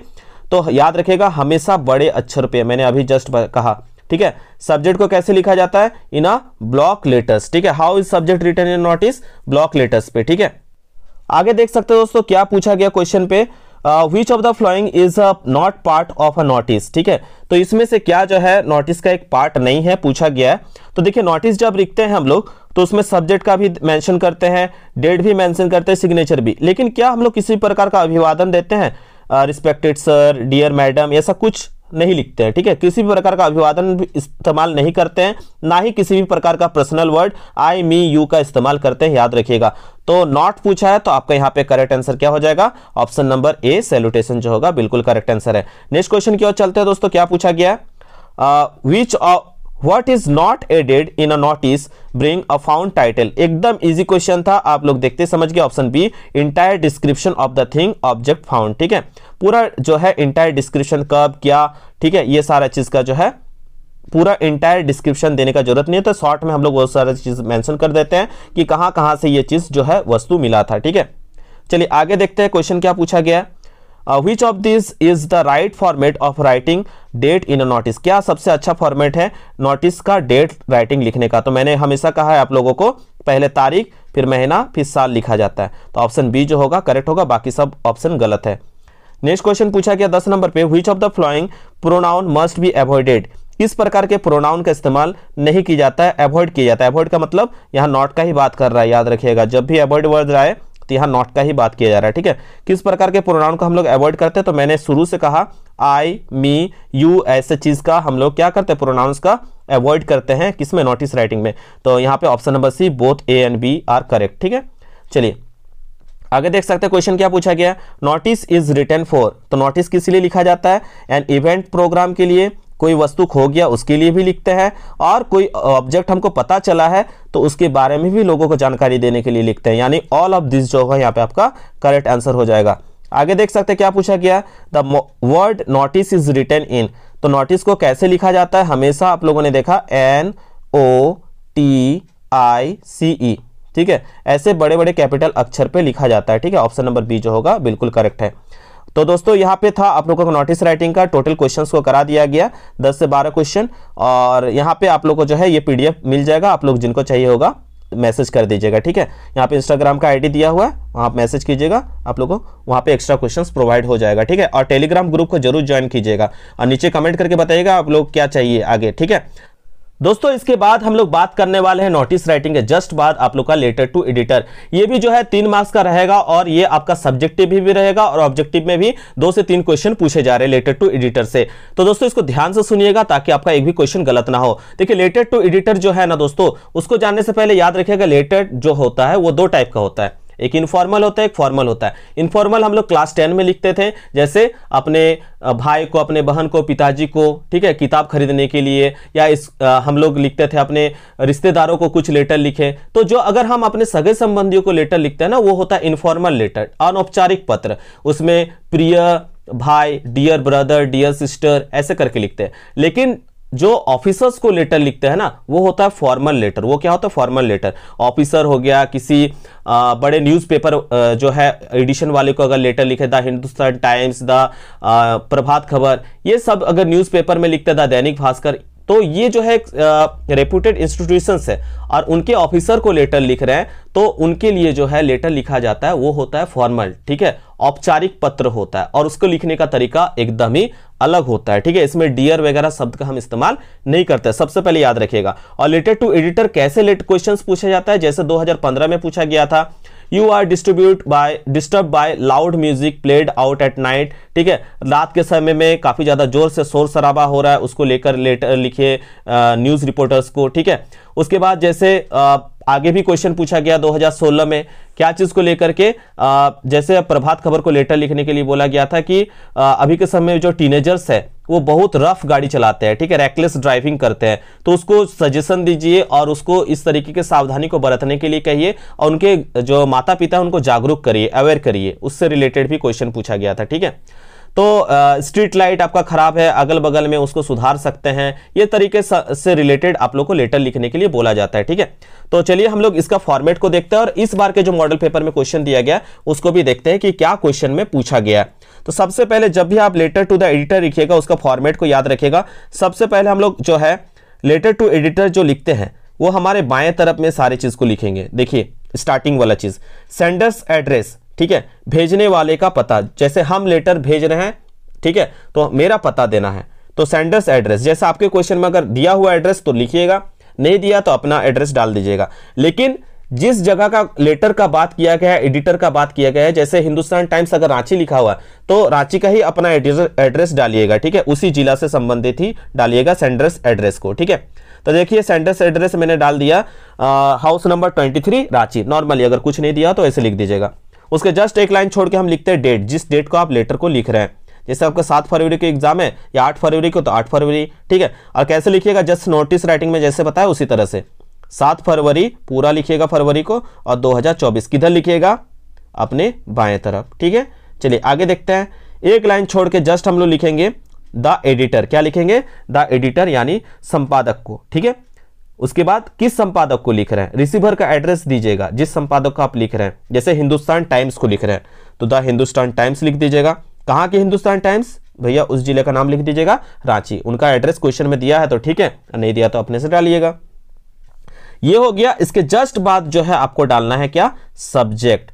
S1: तो याद रखेगा हमेशा बड़े अक्षर पे मैंने अभी जस्ट कहा ठीक है सब्जेक्ट को कैसे लिखा जाता है इन अ ब्लॉक लेटर्स ठीक है how is subject written in notice block letters पे ठीक है आगे देख सकते हो दोस्तों क्या पूछा गया क्वेश्चन पे which of the following is a not part of a notice ठीक है तो इसमें से क्या जो है नोटिस का एक पार्ट नहीं है पूछा गया है तो देखिए नोटिस जब लिखते हैं हम लोग तो उसमें सब्जेक्ट का भी मेंशन करते हैं डेट भी मेंशन करते हैं सिग्नेचर भी लेकिन क्या हम लोग किसी प्रकार का अभिवादन देते हैं रिस्पेक्टेड सर डियर मैडम ऐसा कुछ नहीं लिखते हैं ठीक है किसी भी प्रकार का अभिवादन इस्तेमाल नहीं करते हैं ना ही किसी भी प्रकार का personal word I me you का इस्तेमाल करते हैं याद रखिएगा तो नॉट पूछा है तो आपका यहाँ पे करेक्ट आंसर क्या हो जाएगा ऑप्शन नंबर ए सेल्यूटेशन जो होगा बिल्कुल करेक्ट आंसर है नेक्स्ट क्वेश्चन की ओर चलते हैं दोस्तों क्या पूछा गया which what is not added in a notice bring a found title एकदम इजी क्वेश्चन था आप लोग देखते समझ गए option B entire description of the thing object found ठीक है पूरा जो है इंटायर डिस्क्रिप्शन कब क्या ठीक है ये सारा चीज़ का जो है पूरा इंटायर डिस्क्रिप्शन देने का जरूरत नहीं है तो शॉर्ट में हम लोग बहुत सारा चीज़ मेंशन कर देते हैं कि कहाँ कहाँ से ये चीज़ जो है वस्तु मिला था ठीक है चलिए आगे देखते हैं क्वेश्चन क्या पूछा गया which of this is the right format of writing date in a notice क्या सबसे अच्छा फॉर्मेट है नोटिस का डेट राइटिंग लिखने का तो मैंने हमेशा कहा है आप लोगों को पहले तारीख फिर महीना फिर साल लिखा जाता है तो ऑप्शन बी जो होगा करेक्ट होगा बाकी सब ऑप्शन गलत है नेक्स्ट क्वेश्चन पूछा गया दस नंबर पे which of the following pronoun must be avoided किस प्रकार के प्रोनाउन का इस्तेमाल नहीं किया जाता है अवॉइड किया जाता है अवॉइड का मतलब यहाँ नॉट का ही बात कर रहा है याद रखिएगा जब भी अवॉइड वर्ड आए तो यहाँ नॉट का ही बात किया जा रहा है ठीक है किस प्रकार के प्रोनाउन को हम लोग अवॉइड करते हैं तो मैंने शुरू से कहा आई मी यू ऐसे चीज़ का हम लोग क्या करते हैं प्रोनाउंस का अवॉइड करते हैं किस में नोटिस राइटिंग में तो यहाँ पे option number C both A and B are correct ठीक है चलिए आगे देख सकते हैं क्वेश्चन क्या पूछा गया नोटिस इज रिटर्न फॉर तो नोटिस किस लिए लिखा जाता है एन इवेंट प्रोग्राम के लिए कोई वस्तु खो गया उसके लिए भी लिखते हैं और कोई ऑब्जेक्ट हमको पता चला है तो उसके बारे में भी लोगों को जानकारी देने के लिए लिखते हैं यानी ऑल ऑफ दिस जो है यहाँ पे आपका करेक्ट आंसर हो जाएगा आगे देख सकते हैं क्या पूछा गया the word notice is written in तो नोटिस को कैसे लिखा जाता है हमेशा आप लोगों ने देखा एन ओ टी आई सी ई ठीक है ऐसे बड़े बड़े कैपिटल अक्षर पे लिखा जाता है ठीक है ऑप्शन नंबर बी जो होगा बिल्कुल करेक्ट है तो दोस्तों यहाँ पे था आप लोगों को नोटिस राइटिंग का टोटल क्वेश्चंस को करा दिया गया 10 से 12 क्वेश्चन और यहाँ पे आप लोगों को जो है ये पीडीएफ मिल जाएगा आप लोग जिनको चाहिए होगा मैसेज कर दीजिएगा ठीक है यहाँ पे इंस्टाग्राम का आईडी दिया हुआ है वहाँ मैसेज कीजिएगा आप लोगों को वहाँ पे एक्स्ट्रा क्वेश्चंस प्रोवाइड हो जाएगा ठीक है और टेलीग्राम ग्रुप को जरूर ज्वाइन कीजिएगा और नीचे कमेंट करके बताइएगा आप लोग क्या चाहिए आगे ठीक है दोस्तों इसके बाद हम लोग बात करने वाले हैं नोटिस राइटिंग के जस्ट बाद आप लोग का लेटर टू एडिटर ये भी जो है तीन मार्क्स का रहेगा और ये आपका सब्जेक्टिव भी, भी रहेगा और ऑब्जेक्टिव में भी दो से तीन क्वेश्चन पूछे जा रहे हैं लेटर टू एडिटर से तो दोस्तों इसको ध्यान से सुनिएगा ताकि आपका एक भी क्वेश्चन गलत ना हो देखिए लेटर टू एडिटर जो है ना दोस्तों उसको जानने से पहले याद रखिएगा लेटर जो होता है वो दो टाइप का होता है एक इनफॉर्मल होता है एक फॉर्मल होता है इनफॉर्मल हम लोग क्लास टेन में लिखते थे जैसे अपने भाई को अपने बहन को पिताजी को ठीक है किताब खरीदने के लिए या इस आ, हम लोग लिखते थे अपने रिश्तेदारों को कुछ लेटर लिखे तो जो अगर हम अपने सगे संबंधियों को लेटर लिखते हैं ना वो होता है इनफॉर्मल लेटर अनौपचारिक पत्र उसमें प्रिय भाई डियर ब्रदर डियर सिस्टर ऐसे करके लिखते हैं लेकिन जो ऑफिसर्स को लेटर लिखते हैं ना वो होता है फॉर्मल लेटर वो क्या होता है फॉर्मल लेटर ऑफिसर हो गया किसी आ, बड़े न्यूज़पेपर जो है एडिशन वाले को अगर लेटर लिखे द हिंदुस्तान टाइम्स द प्रभात खबर ये सब अगर न्यूज़पेपर में लिखते द दैनिक भास्कर तो ये जो है रेप्यूटेड इंस्टीट्यूशन है और उनके ऑफिसर को लेटर लिख रहे हैं तो उनके लिए जो है लेटर लिखा जाता है वो होता है फॉर्मल ठीक है औपचारिक पत्र होता है और उसको लिखने का तरीका एकदम ही अलग होता है ठीक है इसमें डियर वगैरह शब्द का हम इस्तेमाल नहीं करते सबसे पहले याद रखिएगा और लेटर टू एडिटर कैसे लेट क्वेश्चन पूछा जाता है जैसे दो में पूछा गया था you are distribute by disturb by loud music played out at night ठीक है रात के समय में काफ़ी ज़्यादा जोर से शोर शराबा हो रहा है उसको लेकर लेटर लिखिए न्यूज़ रिपोर्टर्स को ठीक है उसके बाद जैसे आ, आगे भी क्वेश्चन पूछा गया 2016 में क्या चीज़ को लेकर के जैसे प्रभात खबर को लेटर लिखने के लिए बोला गया था कि अभी के समय जो टीनेजर्स है वो बहुत रफ गाड़ी चलाते हैं ठीक है रेकलेस ड्राइविंग करते हैं तो उसको सजेशन दीजिए और उसको इस तरीके के सावधानी को बरतने के लिए कहिए और उनके जो माता पिता हैं उनको जागरूक करिए अवेयर करिए उससे रिलेटेड भी क्वेश्चन पूछा गया था ठीक है तो स्ट्रीट लाइट आपका खराब है अगल बगल में उसको सुधार सकते हैं ये तरीके से रिलेटेड आप लोग को लेटर लिखने के लिए बोला जाता है ठीक है तो चलिए हम लोग इसका फॉर्मेट को देखते हैं और इस बार के जो मॉडल पेपर में क्वेश्चन दिया गया उसको भी देखते हैं कि क्या क्वेश्चन में पूछा गया है तो सबसे पहले जब भी आप लेटर टू द एडिटर लिखिएगा उसका फॉर्मेट को याद रखिएगा सबसे पहले हम लोग जो है लेटर टू एडिटर जो लिखते हैं वो हमारे बाएं तरफ में सारी चीज़ को लिखेंगे देखिए स्टार्टिंग वाला चीज़ सेंडर्स एड्रेस ठीक है भेजने वाले का पता जैसे हम लेटर भेज रहे हैं ठीक है तो मेरा पता देना है तो सेंडर्स एड्रेस जैसे आपके क्वेश्चन में अगर दिया हुआ एड्रेस तो लिखिएगा नहीं दिया तो अपना एड्रेस डाल दीजिएगा लेकिन जिस जगह का लेटर का बात किया गया है एडिटर का बात किया गया है जैसे हिंदुस्तान टाइम्स अगर रांची लिखा हुआ तो रांची का ही अपना एड्रेस डालिएगा ठीक है उसी जिला से संबंधित ही डालिएगा सेंडर्स एड्रेस को ठीक है तो देखिए सेंडर्स एड्रेस मैंने डाल दिया house number twenty Ranchi normally अगर कुछ नहीं दिया तो ऐसे लिख दीजिएगा उसके जस्ट एक लाइन छोड़ के हम लिखते हैं डेट जिस डेट को आप लेटर को लिख रहे हैं जैसे आपका सात फरवरी को एग्जाम है या आठ फरवरी को तो आठ फरवरी ठीक है और कैसे लिखिएगा जस्ट नोटिस राइटिंग में जैसे बताया उसी तरह से सात फरवरी पूरा लिखिएगा फरवरी को और 2024 किधर लिखिएगा अपने बाएं तरफ ठीक है चलिए आगे देखते हैं एक लाइन छोड़ के जस्ट हम लोग लिखेंगे द एडिटर क्या लिखेंगे द एडिटर यानी संपादक को ठीक है उसके बाद किस संपादक को लिख रहे हैं रिसीवर का एड्रेस दीजिएगा जिस संपादक को आप लिख रहे हैं जैसे हिंदुस्तान टाइम्स को लिख रहे हैं तो द हिंदुस्तान टाइम्स लिख दीजिएगा कहाँ के हिंदुस्तान टाइम्स भैया उस जिले का नाम लिख दीजिएगा रांची उनका एड्रेस क्वेश्चन में दिया है तो ठीक है नहीं दिया तो अपने से डालिएगा ये हो गया इसके जस्ट बाद जो है आपको डालना है क्या सब्जेक्ट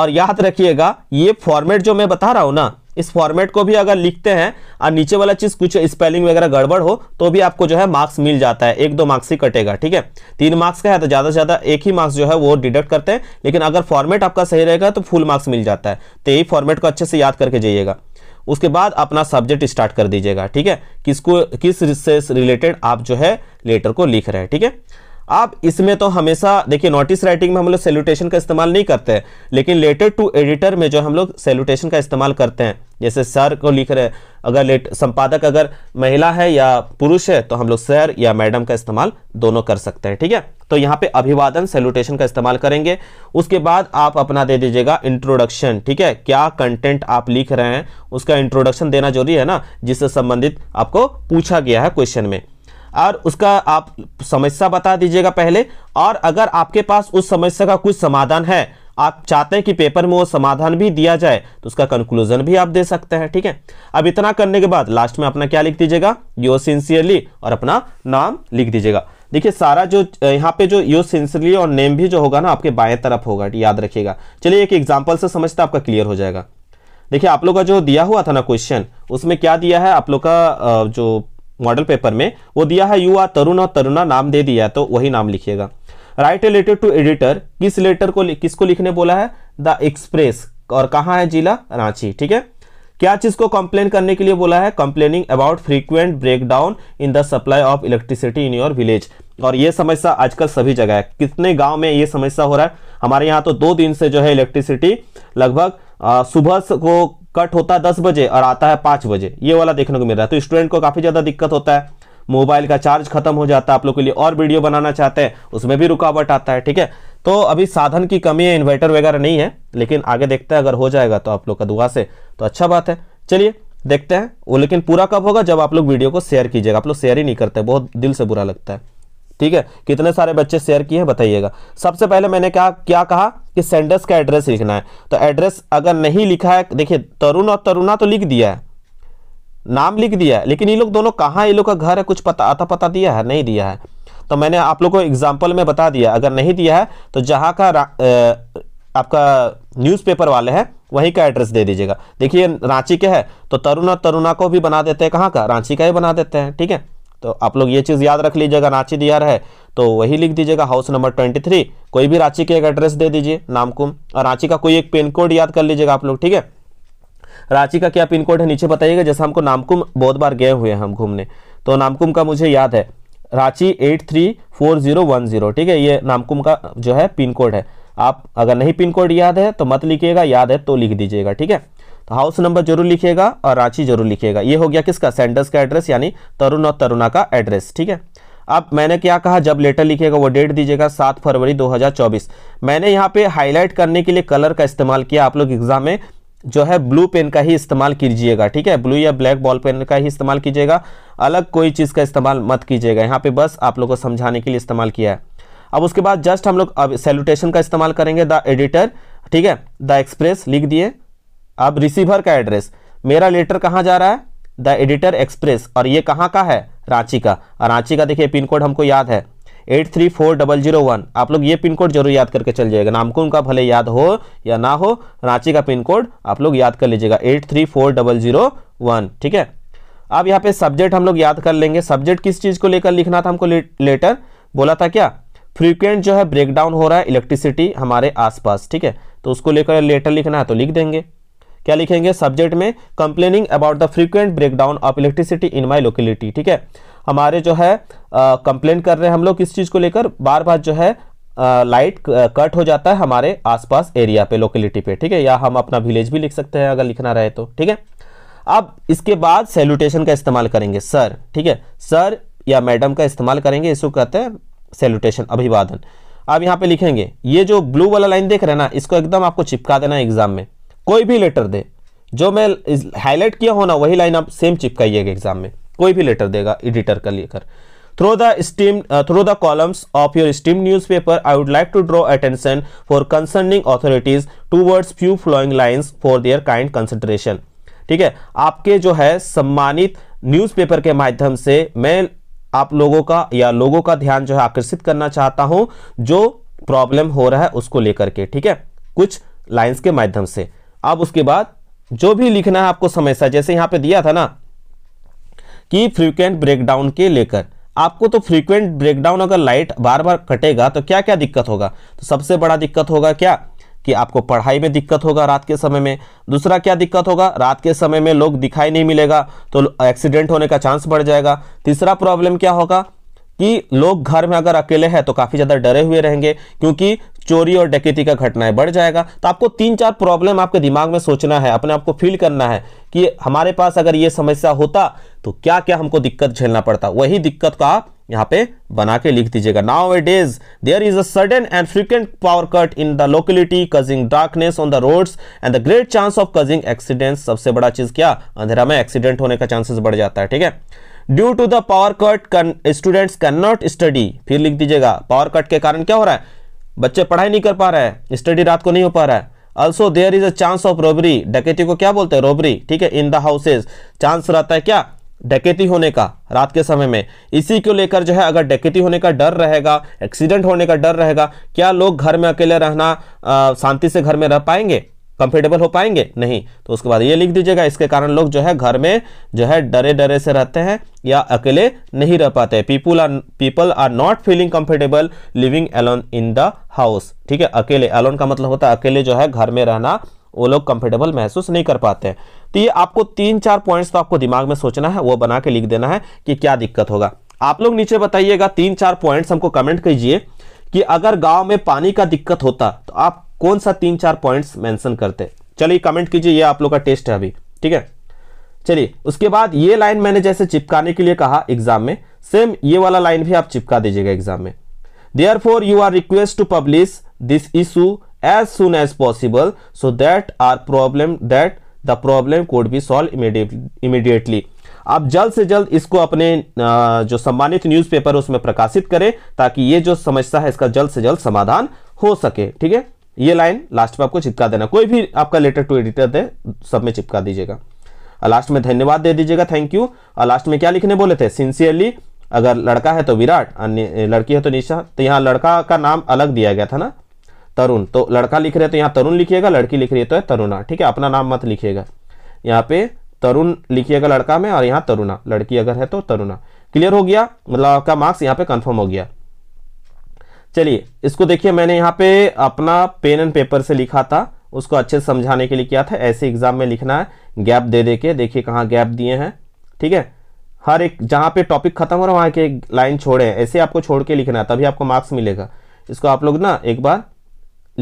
S1: और याद रखिएगा ये फॉर्मेट जो मैं बता रहा हूं ना इस फॉर्मेट को भी अगर लिखते हैं और नीचे वाला चीज़ कुछ स्पेलिंग वगैरह गड़बड़ हो तो भी आपको जो है मार्क्स मिल जाता है एक दो मार्क्स ही कटेगा ठीक है तीन मार्क्स का है तो ज़्यादा से ज़्यादा एक ही मार्क्स जो है वो डिडक्ट करते हैं लेकिन अगर फॉर्मेट आपका सही रहेगा तो फुल मार्क्स मिल जाता है तो यही फॉर्मेट को अच्छे से याद करके जाइएगा उसके बाद अपना सब्जेक्ट स्टार्ट कर दीजिएगा ठीक है किसको किस से रिलेटेड आप जो है लेटर को लिख रहे हैं ठीक है आप इसमें तो हमेशा देखिए नोटिस राइटिंग में हम लोग सेल्यूटेशन का इस्तेमाल नहीं करते हैं लेकिन लेटर टू एडिटर में जो हम लोग सेल्यूटेशन का इस्तेमाल करते हैं जैसे सर को लिख रहे अगर लेट संपादक अगर महिला है या पुरुष है तो हम लोग सर या मैडम का इस्तेमाल दोनों कर सकते हैं ठीक है तो यहाँ पे अभिवादन सेल्यूटेशन का इस्तेमाल करेंगे उसके बाद आप अपना दे दीजिएगा इंट्रोडक्शन ठीक है क्या कंटेंट आप लिख रहे हैं उसका इंट्रोडक्शन देना जरूरी है ना जिससे संबंधित आपको पूछा गया है क्वेश्चन में और उसका आप समस्या बता दीजिएगा पहले और अगर आपके पास उस समस्या का कुछ समाधान है आप चाहते हैं कि पेपर में वो समाधान भी दिया जाए तो उसका कंक्लूजन भी आप दे सकते हैं ठीक है अब इतना करने के बाद लास्ट में अपना क्या लिख दीजिएगा यो सिंसियरली और अपना नाम लिख दीजिएगा देखिए सारा जो यहाँ पे जो यो सिंसियरली और नेम भी जो होगा ना आपके बाएं तरफ होगा याद रखिएगा चलिए एक एग्जाम्पल से समझते आपका क्लियर हो जाएगा देखिए आप लोग का जो दिया हुआ था ना क्वेश्चन उसमें क्या दिया है आप लोग का जो मॉडल पेपर में वो दिया है युवा तरुण और तरुणा नाम दे दिया तो वही नाम लिखिएगा राइट रिलेटेड टू एडिटर किस लेटर को किसको लिखने बोला है द एक्सप्रेस और कहाँ है जिला रांची ठीक है क्या चीज को कंप्लेन करने के लिए बोला है complaining about frequent breakdown in the supply of electricity in your village और ये समस्या आजकल सभी जगह है कितने गांव में ये समस्या हो रहा है हमारे यहाँ तो दो दिन से जो है इलेक्ट्रिसिटी लगभग सुबह को कट होता है दस बजे और आता है पाँच बजे ये वाला देखने को मिल रहा है तो स्टूडेंट को काफ़ी ज़्यादा दिक्कत होता है मोबाइल का चार्ज खत्म हो जाता है आप लोग के लिए और वीडियो बनाना चाहते हैं उसमें भी रुकावट आता है ठीक है तो अभी साधन की कमी है इन्वर्टर वगैरह नहीं है लेकिन आगे देखते हैं अगर हो जाएगा तो आप लोग का दुआ से तो अच्छा बात है चलिए देखते हैं वो लेकिन पूरा कब होगा जब आप लोग वीडियो को शेयर कीजिएगा आप लोग शेयर ही नहीं करते बहुत दिल से बुरा लगता है ठीक है कितने सारे बच्चे शेयर किए हैं बताइएगा सबसे पहले मैंने क्या क्या कहा कि सेंडर्स का एड्रेस लिखना है तो एड्रेस अगर नहीं लिखा है देखिए तरुण और तरुणा तो लिख दिया है नाम लिख दिया है लेकिन ये लोग दोनों कहाँ ये लोग का घर है कुछ पता आता पता दिया है नहीं दिया है तो मैंने आप लोग को एग्जाम्पल में बता दिया अगर नहीं दिया है तो जहाँ का आपका न्यूज़पेपर वाले हैं वहीं का एड्रेस दे दीजिएगा देखिए रांची के है तो तरुण और तरुणा को भी बना देते हैं कहाँ का रांची का ही बना देते हैं ठीक है तो आप लोग ये चीज़ याद रख लीजिएगा रांची दिया रहे तो वही लिख दीजिएगा हाउस नंबर ट्वेंटी थ्री कोई भी रांची के एक एड्रेस दे दीजिए नामकुम और रांची का कोई एक पिन कोड याद कर लीजिएगा आप लोग ठीक है रांची का क्या पिन कोड है नीचे बताइएगा जैसे हमको नामकुम बहुत बार गए हुए हैं हम घूमने तो नामकुम का मुझे याद है Ranchi eight three four zero one zero ठीक है ये नामकुम का जो है पिन कोड है आप अगर नहीं पिन कोड याद है तो मत लिखिएगा याद है तो लिख दीजिएगा ठीक है तो हाउस नंबर जरूर लिखिएगा और रांची जरूर लिखिएगा ये हो गया किसका सेंडर्स का एड्रेस यानी तरुण और तरुणा का एड्रेस ठीक है अब मैंने क्या कहा जब लेटर लिखेगा वो डेट दीजिएगा सात फरवरी 2024 मैंने यहाँ पे हाईलाइट करने के लिए कलर का इस्तेमाल किया आप लोग एग्जाम में जो है ब्लू पेन का ही इस्तेमाल कीजिएगा ठीक है ब्लू या ब्लैक बॉल पेन का ही इस्तेमाल कीजिएगा अलग कोई चीज़ का इस्तेमाल मत कीजिएगा यहाँ पे बस आप लोग को समझाने के लिए इस्तेमाल किया है अब उसके बाद जस्ट हम लोग अब सेल्यूटेशन का इस्तेमाल करेंगे द एडिटर ठीक है द एक्सप्रेस लिख दिए अब रिसीवर का एड्रेस मेरा लेटर कहाँ जा रहा है द एडिटर एक्सप्रेस और ये कहाँ का है रांची का और रांची का देखिए पिन कोड हमको याद है eight three four double zero one आप लोग ये पिन कोड जरूर याद करके चल जाएगा नामको का भले याद हो या ना हो रांची का पिन कोड आप लोग याद कर लीजिएगा eight three four double zero one ठीक है अब यहाँ पे सब्जेक्ट हम लोग याद कर लेंगे सब्जेक्ट किस चीज़ को लेकर लिखना था हमको लेटर बोला था क्या फ्रीक्वेंट जो है ब्रेकडाउन हो रहा है इलेक्ट्रिसिटी हमारे आसपास ठीक है तो उसको लेकर लेटर लिखना है तो लिख देंगे क्या लिखेंगे सब्जेक्ट में complaining about the frequent breakdown of electricity in my locality ठीक है हमारे जो है कंप्लेन कर रहे हैं हम लोग किस चीज़ को लेकर बार बार जो है लाइट कट हो जाता है हमारे आसपास एरिया पे लोकेलिटी पे ठीक है या हम अपना विलेज भी लिख सकते हैं अगर लिखना रहे तो ठीक है अब इसके बाद सैल्यूटेशन का इस्तेमाल करेंगे सर ठीक है सर या मैडम का इस्तेमाल करेंगे इसको कहते हैं सैल्यूटेशन अभिवादन अब यहाँ पे लिखेंगे ये जो ब्लू वाला लाइन देख रहे हैं ना इसको एकदम आपको चिपका देना है एग्जाम में कोई भी लेटर दे जो मैं हाईलाइट किया हो ना वही लाइन आप सेम चिपकाइएगा एग्जाम में कोई भी लेटर देगा एडिटर का लेकर through the steam through the columns of your steam newspaper I would like to draw attention for concerning authorities towards few following lines for their kind concentration ठीक है आपके जो है सम्मानित news paper के माध्यम से मैं आप लोगों का या लोगों का ध्यान जो है आकर्षित करना चाहता हूं जो प्रॉब्लम हो रहा है उसको लेकर के ठीक है कुछ लाइन्स के माध्यम से अब उसके बाद जो भी लिखना है आपको समय से जैसे यहां पे दिया था ना कि फ्रीक्वेंट ब्रेकडाउन के लेकर आपको तो फ्रीक्वेंट ब्रेकडाउन अगर लाइट बार बार कटेगा तो क्या क्या दिक्कत होगा तो सबसे बड़ा दिक्कत होगा क्या कि आपको पढ़ाई में दिक्कत होगा रात के समय में दूसरा क्या दिक्कत होगा रात के समय में लोग दिखाई नहीं मिलेगा तो एक्सीडेंट होने का चांस बढ़ जाएगा तीसरा प्रॉब्लम क्या होगा कि लोग घर में अगर अकेले हैं तो काफ़ी ज़्यादा डरे हुए रहेंगे क्योंकि चोरी और डकैती का घटनाएं बढ़ जाएगा तो आपको तीन चार प्रॉब्लम आपके दिमाग में सोचना है अपने आप को फील करना है कि हमारे पास अगर ये समस्या होता तो क्या क्या हमको दिक्कत झेलना पड़ता वही दिक्कत का आप यहाँ पे बना के लिख दीजिएगा nowadays there is a sudden and frequent power cut in the locality causing darkness on the roads and the great chance of causing accidents सबसे बड़ा चीज़ क्या अंधेरा में एक्सीडेंट होने का चांसेस बढ़ जाता है ठीक है due to the power cut students can not study फिर लिख दीजिएगा पावर कट के कारण क्या हो रहा है बच्चे पढ़ाई नहीं कर पा रहे हैं स्टडी रात को नहीं हो पा रहा है also there is a chance of robbery डकैती को क्या बोलते हैं रोबरी ठीक है इन द हाउसेज चांस रहता है क्या डकैती होने का रात के समय में इसी को लेकर जो है अगर डकैती होने का डर रहेगा एक्सीडेंट होने का डर रहेगा क्या लोग घर में अकेले रहना शांति से घर में रह पाएंगे कंफर्टेबल हो पाएंगे नहीं तो उसके बाद ये लिख दीजिएगा इसके कारण लोग जो है घर में जो है डरे डरे से रहते हैं या अकेले नहीं रह पाते people are people are not feeling comfortable living alone in the house ठीक है अकेले एलोन का मतलब होता है अकेले जो है घर में रहना वो लोग कंफर्टेबल महसूस नहीं कर पाते हैं तो ये आपको तीन चार पॉइंट्स तो आपको दिमाग में सोचना है वो बना के लिख देना है कि क्या दिक्कत होगा आप लोग नीचे बताइएगा तीन चार पॉइंट्स हमको कमेंट कीजिए कि अगर गांव में पानी का दिक्कत होता तो आप कौन सा तीन चार पॉइंट्स मेंशन करते हैं चलिए कमेंट कीजिए ये आप लोग का टेस्ट है अभी ठीक है चलिए उसके बाद ये लाइन मैंने जैसे चिपकाने के लिए कहा एग्जाम में सेम ये वाला लाइन भी आप चिपका दीजिएगा एग्जाम में therefore you are request to publish this issue as soon as possible so that our problem that the problem could be solve immediately आप जल्द से जल्द इसको अपने जो सम्मानित न्यूज़पेपर उसमें प्रकाशित करें ताकि ये जो समस्या है इसका जल्द से जल्द समाधान हो सके ठीक है ये लाइन लास्ट में आपको चिपका देना कोई भी आपका लेटर टू एडिटर दे सब में चिपका दीजिएगा और लास्ट में धन्यवाद दे दीजिएगा थैंक यू और लास्ट में क्या लिखने बोले थे सिंसियरली अगर लड़का है तो विराट और लड़की है तो निशा तो यहाँ लड़का का नाम अलग दिया गया था ना तरुण तो लड़का लिख रहे तो यहाँ तरुण लिखिएगा लड़की लिख रही है तो है तरुणा ठीक है अपना नाम मत लिखिएगा यहाँ पे तरुण लिखिएगा लड़का में और यहाँ तरुणा लड़की अगर है तो तरुणा क्लियर हो गया मतलब आपका मार्क्स यहाँ पे कंफर्म हो गया चलिए इसको देखिए मैंने यहाँ पे अपना पेन एंड पेपर से लिखा था उसको अच्छे से समझाने के लिए किया था ऐसे एग्जाम में लिखना है गैप दे दे के देखिए कहाँ गैप दिए हैं ठीक है हर एक जहाँ पे टॉपिक खत्म हो रहा है वहाँ के लाइन छोड़े हैं ऐसे आपको छोड़ के लिखना है तभी आपको मार्क्स मिलेगा इसको आप लोग ना एक बार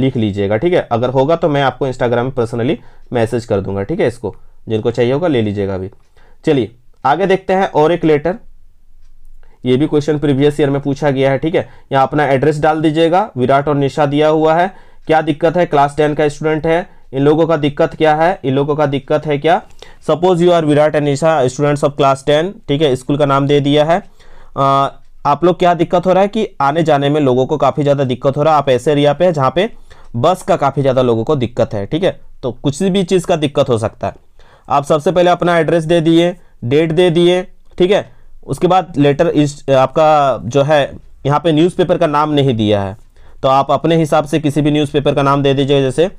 S1: लिख लीजिएगा ठीक है अगर होगा तो मैं आपको इंस्टाग्राम में पर्सनली मैसेज कर दूंगा ठीक है इसको जिनको चाहिए होगा ले लीजिएगा अभी चलिए आगे देखते हैं और एक लेटर ये भी क्वेश्चन प्रीवियस ईयर में पूछा गया है ठीक है यहाँ अपना एड्रेस डाल दीजिएगा विराट और निशा दिया हुआ है क्या दिक्कत है क्लास टेन का स्टूडेंट है इन लोगों का दिक्कत क्या है इन लोगों का दिक्कत है क्या suppose you are Virat and Nisha students of class ten ठीक है स्कूल का नाम दे दिया है आ, आप लोग क्या दिक्कत हो रहा है कि आने जाने में लोगों को काफ़ी ज़्यादा दिक्कत हो रहा है आप ऐसे एरिया पे जहाँ पे बस का काफ़ी ज़्यादा लोगों को दिक्कत है ठीक है तो कुछ भी चीज़ का दिक्कत हो सकता है आप सबसे पहले अपना एड्रेस दे दिए डेट दे दिए ठीक है उसके बाद लेटर इस आपका जो है यहाँ पे न्यूज़पेपर का नाम नहीं दिया है तो आप अपने हिसाब से किसी भी न्यूज़पेपर का नाम दे दीजिए जैसे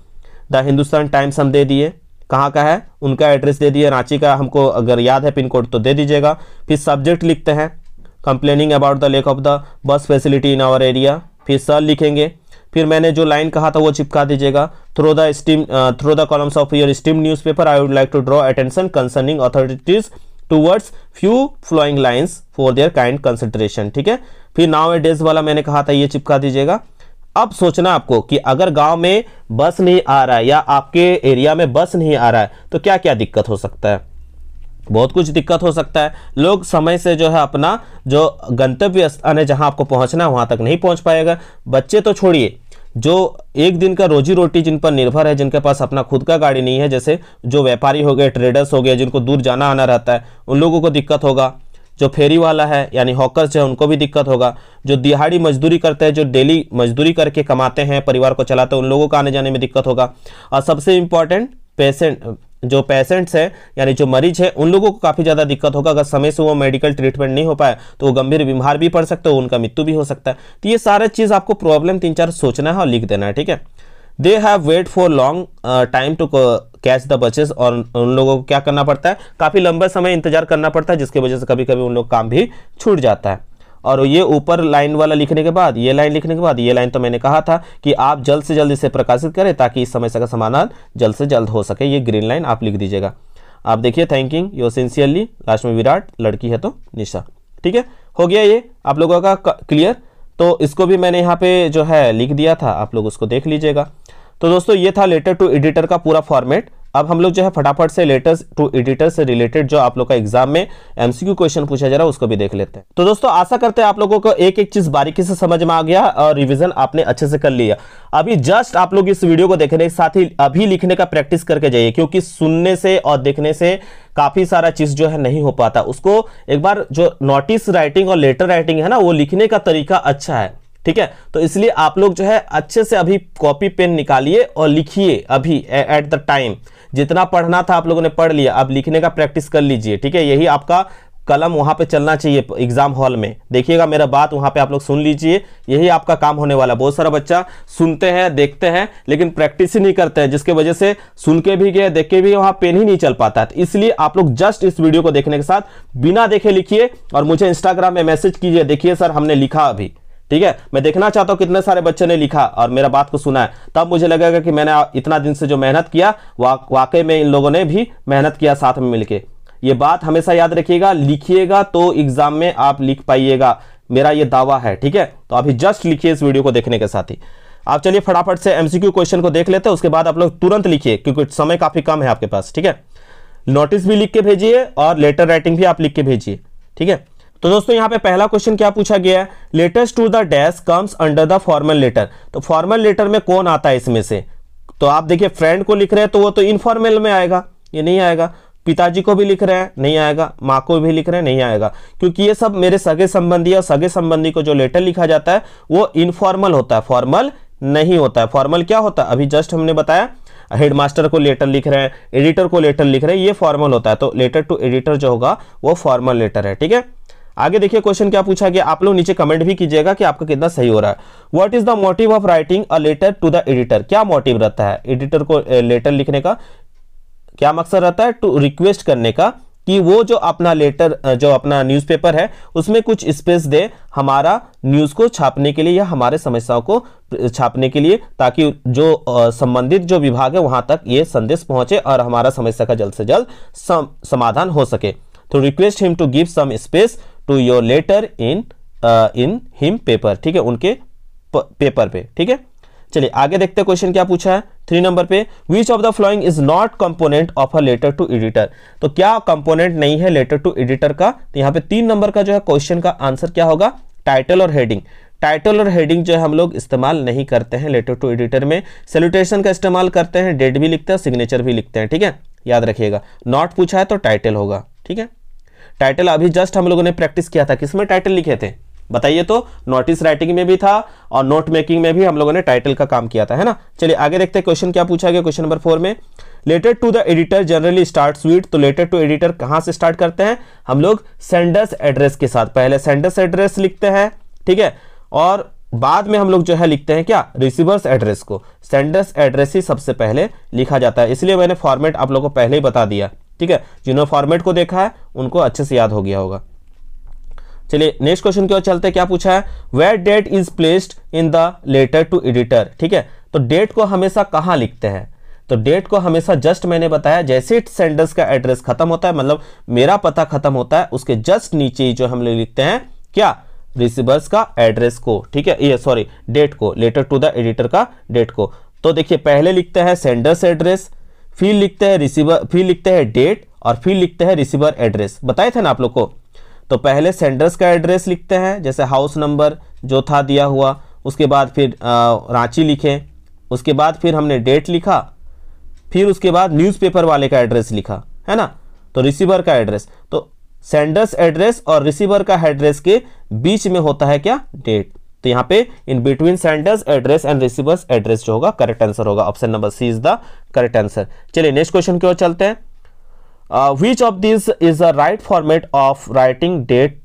S1: द हिंदुस्तान टाइम्स हम दे दिए कहाँ का है उनका एड्रेस दे दिए रांची का हमको अगर याद है पिन कोड तो दे दीजिएगा फिर सब्जेक्ट लिखते हैं complaining about the lack of the bus facility in our area फिर सर लिखेंगे फिर मैंने जो लाइन कहा था वो चिपका दीजिएगा through the steam through the columns of your steam newspaper I would like to draw attention concerning authorities towards few following lines for their kind consideration ठीक है फिर नाव डेज वाला मैंने कहा था ये चिपका दीजिएगा अब सोचना आपको कि अगर गांव में बस नहीं आ रहा है या आपके एरिया में बस नहीं आ रहा है तो क्या क्या दिक्कत हो सकता है बहुत कुछ दिक्कत हो सकता है लोग समय से जो है अपना जो गंतव्य स्थान है जहां आपको पहुंचना है वहां तक नहीं पहुंच पाएगा बच्चे तो छोड़िए जो एक दिन का रोजी रोटी जिन पर निर्भर है जिनके पास अपना खुद का गाड़ी नहीं है जैसे जो व्यापारी हो गए ट्रेडर्स हो गए जिनको दूर जाना आना रहता है उन लोगों को दिक्कत होगा जो फेरी वाला है यानी हॉकर्स है उनको भी दिक्कत होगा जो दिहाड़ी मजदूरी करते हैं जो डेली मजदूरी करके कमाते हैं परिवार को चलाते हैं उन लोगों को आने जाने में दिक्कत होगा और सबसे इम्पॉर्टेंट पेशेंट जो पेशेंट्स हैं यानी जो मरीज हैं उन लोगों को काफ़ी ज़्यादा दिक्कत होगा अगर समय से वो मेडिकल ट्रीटमेंट नहीं हो पाए तो वो गंभीर बीमार भी पड़ सकते हो उनका मृत्यु भी हो सकता है तो ये सारे चीज़ आपको प्रॉब्लम तीन चार सोचना है और लिख देना है ठीक है they have wait for long time to catch the buses और उन लोगों को क्या करना पड़ता है काफ़ी लंबा समय इंतजार करना पड़ता है जिसकी वजह से कभी कभी उन लोग काम भी छूट जाता है और ये ऊपर लाइन वाला लिखने के बाद ये लाइन लिखने के बाद ये लाइन तो मैंने कहा था कि आप जल्द से जल्द इसे प्रकाशित करें ताकि इस समस्या का समाधान जल्द से जल्द हो सके ये ग्रीन लाइन आप लिख दीजिएगा आप देखिए थैंकिंग यो सिंसियरली लास्ट में विराट लड़की है तो निशा ठीक है हो गया ये आप लोगों का क्लियर तो इसको भी मैंने यहाँ पे जो है लिख दिया था आप लोग उसको देख लीजिएगा तो दोस्तों ये था लेटर टू एडिटर का पूरा फॉर्मेट अब हम लोग जो है फटाफट से लेटर्स टू एडिटर से रिलेटेड जो आप लोग का एग्जाम में एमसीक्यू क्वेश्चन पूछा जा रहा है उसको भी देख लेते हैं तो दोस्तों आशा करते हैं आप लोगों को एक एक चीज बारीकी से समझ में आ गया और रिविजन आपने अच्छे से कर लिया अभी जस्ट आप लोग इस वीडियो को देखने के साथ ही अभी लिखने का प्रैक्टिस करके जाइए क्योंकि सुनने से और देखने से काफ़ी सारा चीज़ जो है नहीं हो पाता उसको एक बार जो नोटिस राइटिंग और लेटर राइटिंग है ना वो लिखने का तरीका अच्छा है ठीक है तो इसलिए आप लोग जो है अच्छे से अभी कॉपी पेन निकालिए और लिखिए अभी एट द टाइम जितना पढ़ना था आप लोगों ने पढ़ लिया अब लिखने का प्रैक्टिस कर लीजिए ठीक है यही आपका कलम वहां पे चलना चाहिए एग्जाम हॉल में देखिएगा मेरा बात वहां पे आप लोग सुन लीजिए यही आपका काम होने वाला बहुत सारा बच्चा सुनते हैं देखते हैं लेकिन प्रैक्टिस ही नहीं करते हैं जिसके वजह से सुन के भी गए देख के भी वहाँ पेन ही नहीं चल पाता है इसलिए आप लोग जस्ट इस वीडियो को देखने के साथ बिना देखे लिखिए और मुझे इंस्टाग्राम में मैसेज कीजिए देखिए सर हमने लिखा अभी ठीक है मैं देखना चाहता हूं कितने सारे बच्चों ने लिखा और मेरा बात को सुना है तब मुझे लगेगा कि मैंने इतना दिन से जो मेहनत किया वा, वाकई में इन लोगों ने भी मेहनत किया साथ में मिलकर ये बात हमेशा याद रखिएगा लिखिएगा तो एग्जाम में आप लिख पाइएगा मेरा ये दावा है ठीक है तो अभी जस्ट लिखिए इस वीडियो को देखने के साथ ही आप चलिए फटाफट से एमसीक्यू क्वेश्चन को देख लेते हैं उसके बाद आप लोग तुरंत लिखिए क्योंकि समय काफी कम है आपके पास ठीक है नोटिस भी लिख के भेजिए और लेटर राइटिंग भी आप लिख के भेजिए ठीक है तो दोस्तों यहाँ पे पहला क्वेश्चन क्या पूछा गया है letters to the dash comes under the formal letter तो फॉर्मल लेटर में कौन आता है इसमें से तो आप देखिए फ्रेंड को लिख रहे हैं तो वो तो इनफॉर्मल में आएगा ये नहीं आएगा पिताजी को भी लिख रहे हैं नहीं आएगा माँ को भी लिख रहे हैं नहीं आएगा क्योंकि ये सब मेरे सगे संबंधी और सगे संबंधी को जो लेटर लिखा जाता है वो इनफॉर्मल होता है फॉर्मल नहीं होता है फॉर्मल क्या होता है अभी जस्ट हमने बताया हेडमास्टर को लेटर लिख रहे हैं एडिटर को लेटर लिख रहे हैं ये फॉर्मल होता है तो लेटर टू एडिटर जो होगा वो फॉर्मल लेटर है ठीक है आगे देखिए क्वेश्चन क्या पूछा गया आप लोग नीचे कमेंट भी कीजिएगा कि आपका कितना सही हो रहा है what is the motive of writing a letter to the editor क्या मोटिव रहता है एडिटर को लेटर लिखने का क्या मकसद रहता है टू रिक्वेस्ट करने का कि वो जो अपना लेटर जो अपना न्यूज़पेपर है उसमें कुछ स्पेस दे हमारा न्यूज़ को छापने के लिए या हमारे समस्याओं को छापने के लिए ताकि जो संबंधित जो विभाग है वहाँ तक ये संदेश पहुँचे और हमारा समस्या का जल्द से जल्द सम, समाधान हो सके तो request him to give some space to your letter in in him paper ठीक है उनके पेपर पे ठीक है चलिए आगे देखते हैं क्वेश्चन क्या पूछा है थ्री नंबर पे which of the following is not component of a letter to editor तो क्या कंपोनेंट नहीं है लेटर टू एडिटर का तो यहां पे तीन नंबर का जो है क्वेश्चन का आंसर क्या होगा टाइटल और हेडिंग टाइटल और हेडिंग जो है हम लोग इस्तेमाल नहीं करते हैं लेटर टू एडिटर में सेल्यूटेशन का इस्तेमाल करते हैं डेट भी लिखते हैं सिग्नेचर भी लिखते हैं ठीक है याद रखिएगा नॉट पूछा है तो टाइटल होगा ठीक है टाइटल अभी जस्ट हम लोगों ने प्रैक्टिस किया था किसमें टाइटल लिखे थे बताइए तो नोटिस राइटिंग में भी था और नोट मेकिंग में भी हम लोगों ने टाइटल का काम किया था है ना चलिए आगे देखते हैं क्वेश्चन क्या पूछा गया क्वेश्चन नंबर फोर में letter to the editor generally start sweet तो लेटर टू एडिटर कहां से स्टार्ट करते हैं हम लोग सेंडर्स एड्रेस के साथ पहले सेंडर्स एड्रेस लिखते हैं ठीक है और बाद में हम लोग जो है लिखते हैं क्या रिसीवर्स एड्रेस को सेंडर्स एड्रेस ही सबसे पहले लिखा जाता है इसलिए मैंने फॉर्मेट आप लोगों को पहले ही बता दिया ठीक है जिन्होंने फॉर्मेट को देखा है उनको अच्छे से याद हो गया होगा चलिए नेक्स्ट क्वेश्चन की ओर चलते हैं क्या पूछा है where date is placed in the letter to editor ठीक है तो डेट को हमेशा कहां लिखते हैं तो डेट को हमेशा जस्ट मैंने बताया जैसे सेंडर्स का एड्रेस खत्म होता है मतलब मेरा पता खत्म होता है उसके जस्ट नीचे जो हम लिखते हैं क्या रिसीवर्स का एड्रेस को ठीक है ये सॉरी डेट को लेटर टू द एडिटर का डेट को तो देखिए पहले लिखते हैं सेंडर्स एड्रेस फिर लिखते हैं रिसीवर फिर लिखते हैं डेट और फिर लिखते हैं रिसीवर एड्रेस बताए थे ना आप लोग को तो पहले सेंडर्स का एड्रेस लिखते हैं जैसे हाउस नंबर जो था दिया हुआ उसके बाद फिर रांची लिखे उसके बाद फिर हमने डेट लिखा फिर उसके बाद न्यूज़पेपर वाले का एड्रेस लिखा है ना तो रिसीवर का एड्रेस तो सेंडर्स एड्रेस और रिसीवर का एड्रेस के बीच में होता है क्या डेट तो यहां पे in between sender's address and receiver's address जो होगा करेक्ट आंसर होगा option number C is the correct answer चलिए नेक्स्ट क्वेश्चन की ओर चलते हैं which of this is the right format of writing date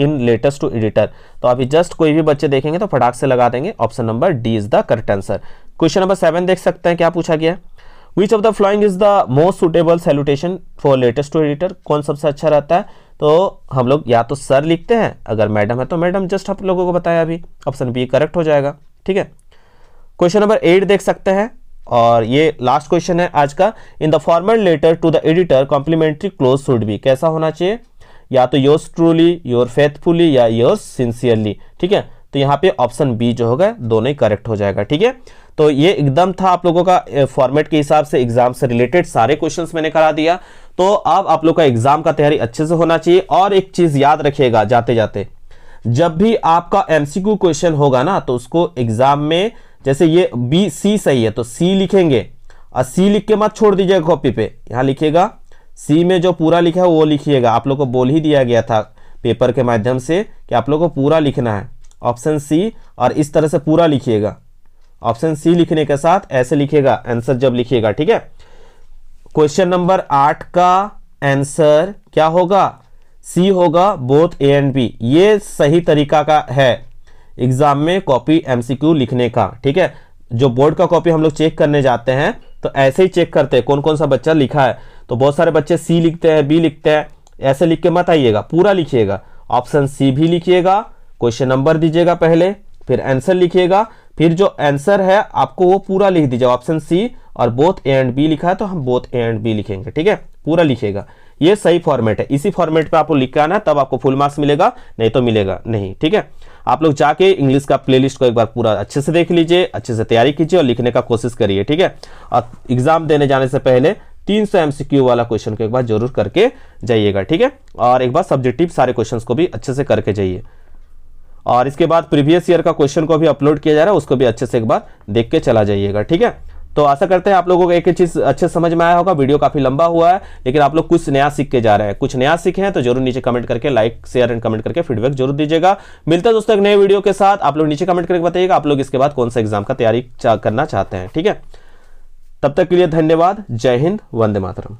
S1: in letters to editor तो अभी जस्ट कोई भी बच्चे देखेंगे तो फटाक से लगा देंगे option number D is the correct answer question number seven देख सकते हैं क्या पूछा गया है which of the following is the most suitable salutation for letters to editor कौन सबसे अच्छा रहता है तो हम लोग या तो सर लिखते हैं अगर मैडम है तो मैडम जस्ट आप लोगों को बताया अभी ऑप्शन बी करेक्ट हो जाएगा ठीक है क्वेश्चन नंबर एट देख सकते हैं और ये लास्ट क्वेश्चन है आज का in the formal letter to the editor complimentary close should भी कैसा होना चाहिए या तो योर्स ट्रूली योर फेथफुली या योर्स सिंसियरली ठीक है तो यहाँ पे ऑप्शन बी जो होगा दोनों ही करेक्ट हो जाएगा ठीक है तो ये एकदम था आप लोगों का फॉर्मेट के हिसाब से एग्जाम से रिलेटेड सारे क्वेश्चन मैंने करा दिया तो अब आप लोग का एग्जाम का तैयारी अच्छे से होना चाहिए और एक चीज याद रखिएगा जाते जाते जब भी आपका एमसीक्यू क्वेश्चन होगा ना तो उसको एग्जाम में जैसे ये बी सी सही है तो सी लिखेंगे और सी लिख के मत छोड़ दीजिएगा कॉपी पे यहाँ लिखिएगा सी में जो पूरा लिखा है वो लिखिएगा आप लोग को बोल ही दिया गया था पेपर के माध्यम से कि आप लोग को पूरा लिखना है ऑप्शन सी और इस तरह से पूरा लिखिएगा ऑप्शन सी लिखने के साथ ऐसे लिखेगा आंसर जब लिखिएगा ठीक है क्वेश्चन नंबर आठ का आंसर क्या होगा सी होगा बोथ ए एंड बी ये सही तरीका का है एग्जाम में कॉपी एमसीक्यू लिखने का ठीक है जो बोर्ड का कॉपी हम लोग चेक करने जाते हैं तो ऐसे ही चेक करते हैं कौन कौन सा बच्चा लिखा है तो बहुत सारे बच्चे सी लिखते हैं बी लिखते हैं ऐसे लिख के मत आइएगा पूरा लिखिएगा ऑप्शन सी भी लिखिएगा क्वेश्चन नंबर दीजिएगा पहले फिर आंसर लिखिएगा फिर जो आंसर है आपको वो पूरा लिख दीजिए ऑप्शन सी और बोथ ए एंड बी लिखा है तो हम बोथ ए एंड बी लिखेंगे ठीक है पूरा लिखेगा ये सही फॉर्मेट है इसी फॉर्मेट पे आपको लिख के आना है तब आपको फुल मार्क्स मिलेगा नहीं तो मिलेगा नहीं ठीक है आप लोग जाके इंग्लिश का प्लेलिस्ट को एक बार पूरा अच्छे से देख लीजिए अच्छे से तैयारी कीजिए और लिखने का कोशिश करिए ठीक है और एग्जाम देने जाने से पहले 300 एमसीक्यू वाला क्वेश्चन को एक बार जरूर करके जाइएगा ठीक है और एक बार सब्जेक्टिव सारे क्वेश्चन को भी अच्छे से करके जाइए और इसके बाद प्रीवियस ईयर का क्वेश्चन को भी अपलोड किया जा रहा है उसको भी अच्छे से एक बार देख के चला जाइएगा ठीक है तो आशा करते हैं आप लोगों को एक चीज़ अच्छे समझ में आया होगा वीडियो काफ़ी लंबा हुआ है लेकिन आप लोग कुछ नया सीख के जा रहे हैं कुछ नया सीखे हैं तो जरूर नीचे कमेंट करके लाइक शेयर एंड कमेंट करके फीडबैक जरूर दीजिएगा मिलता है दोस्तों एक नए वीडियो के साथ आप लोग नीचे कमेंट करके बताइएगा आप लोग इसके बाद कौन सा एग्जाम का तैयारी करना चाहते हैं ठीक है तब तक के लिए धन्यवाद जय हिंद वंदे मातरम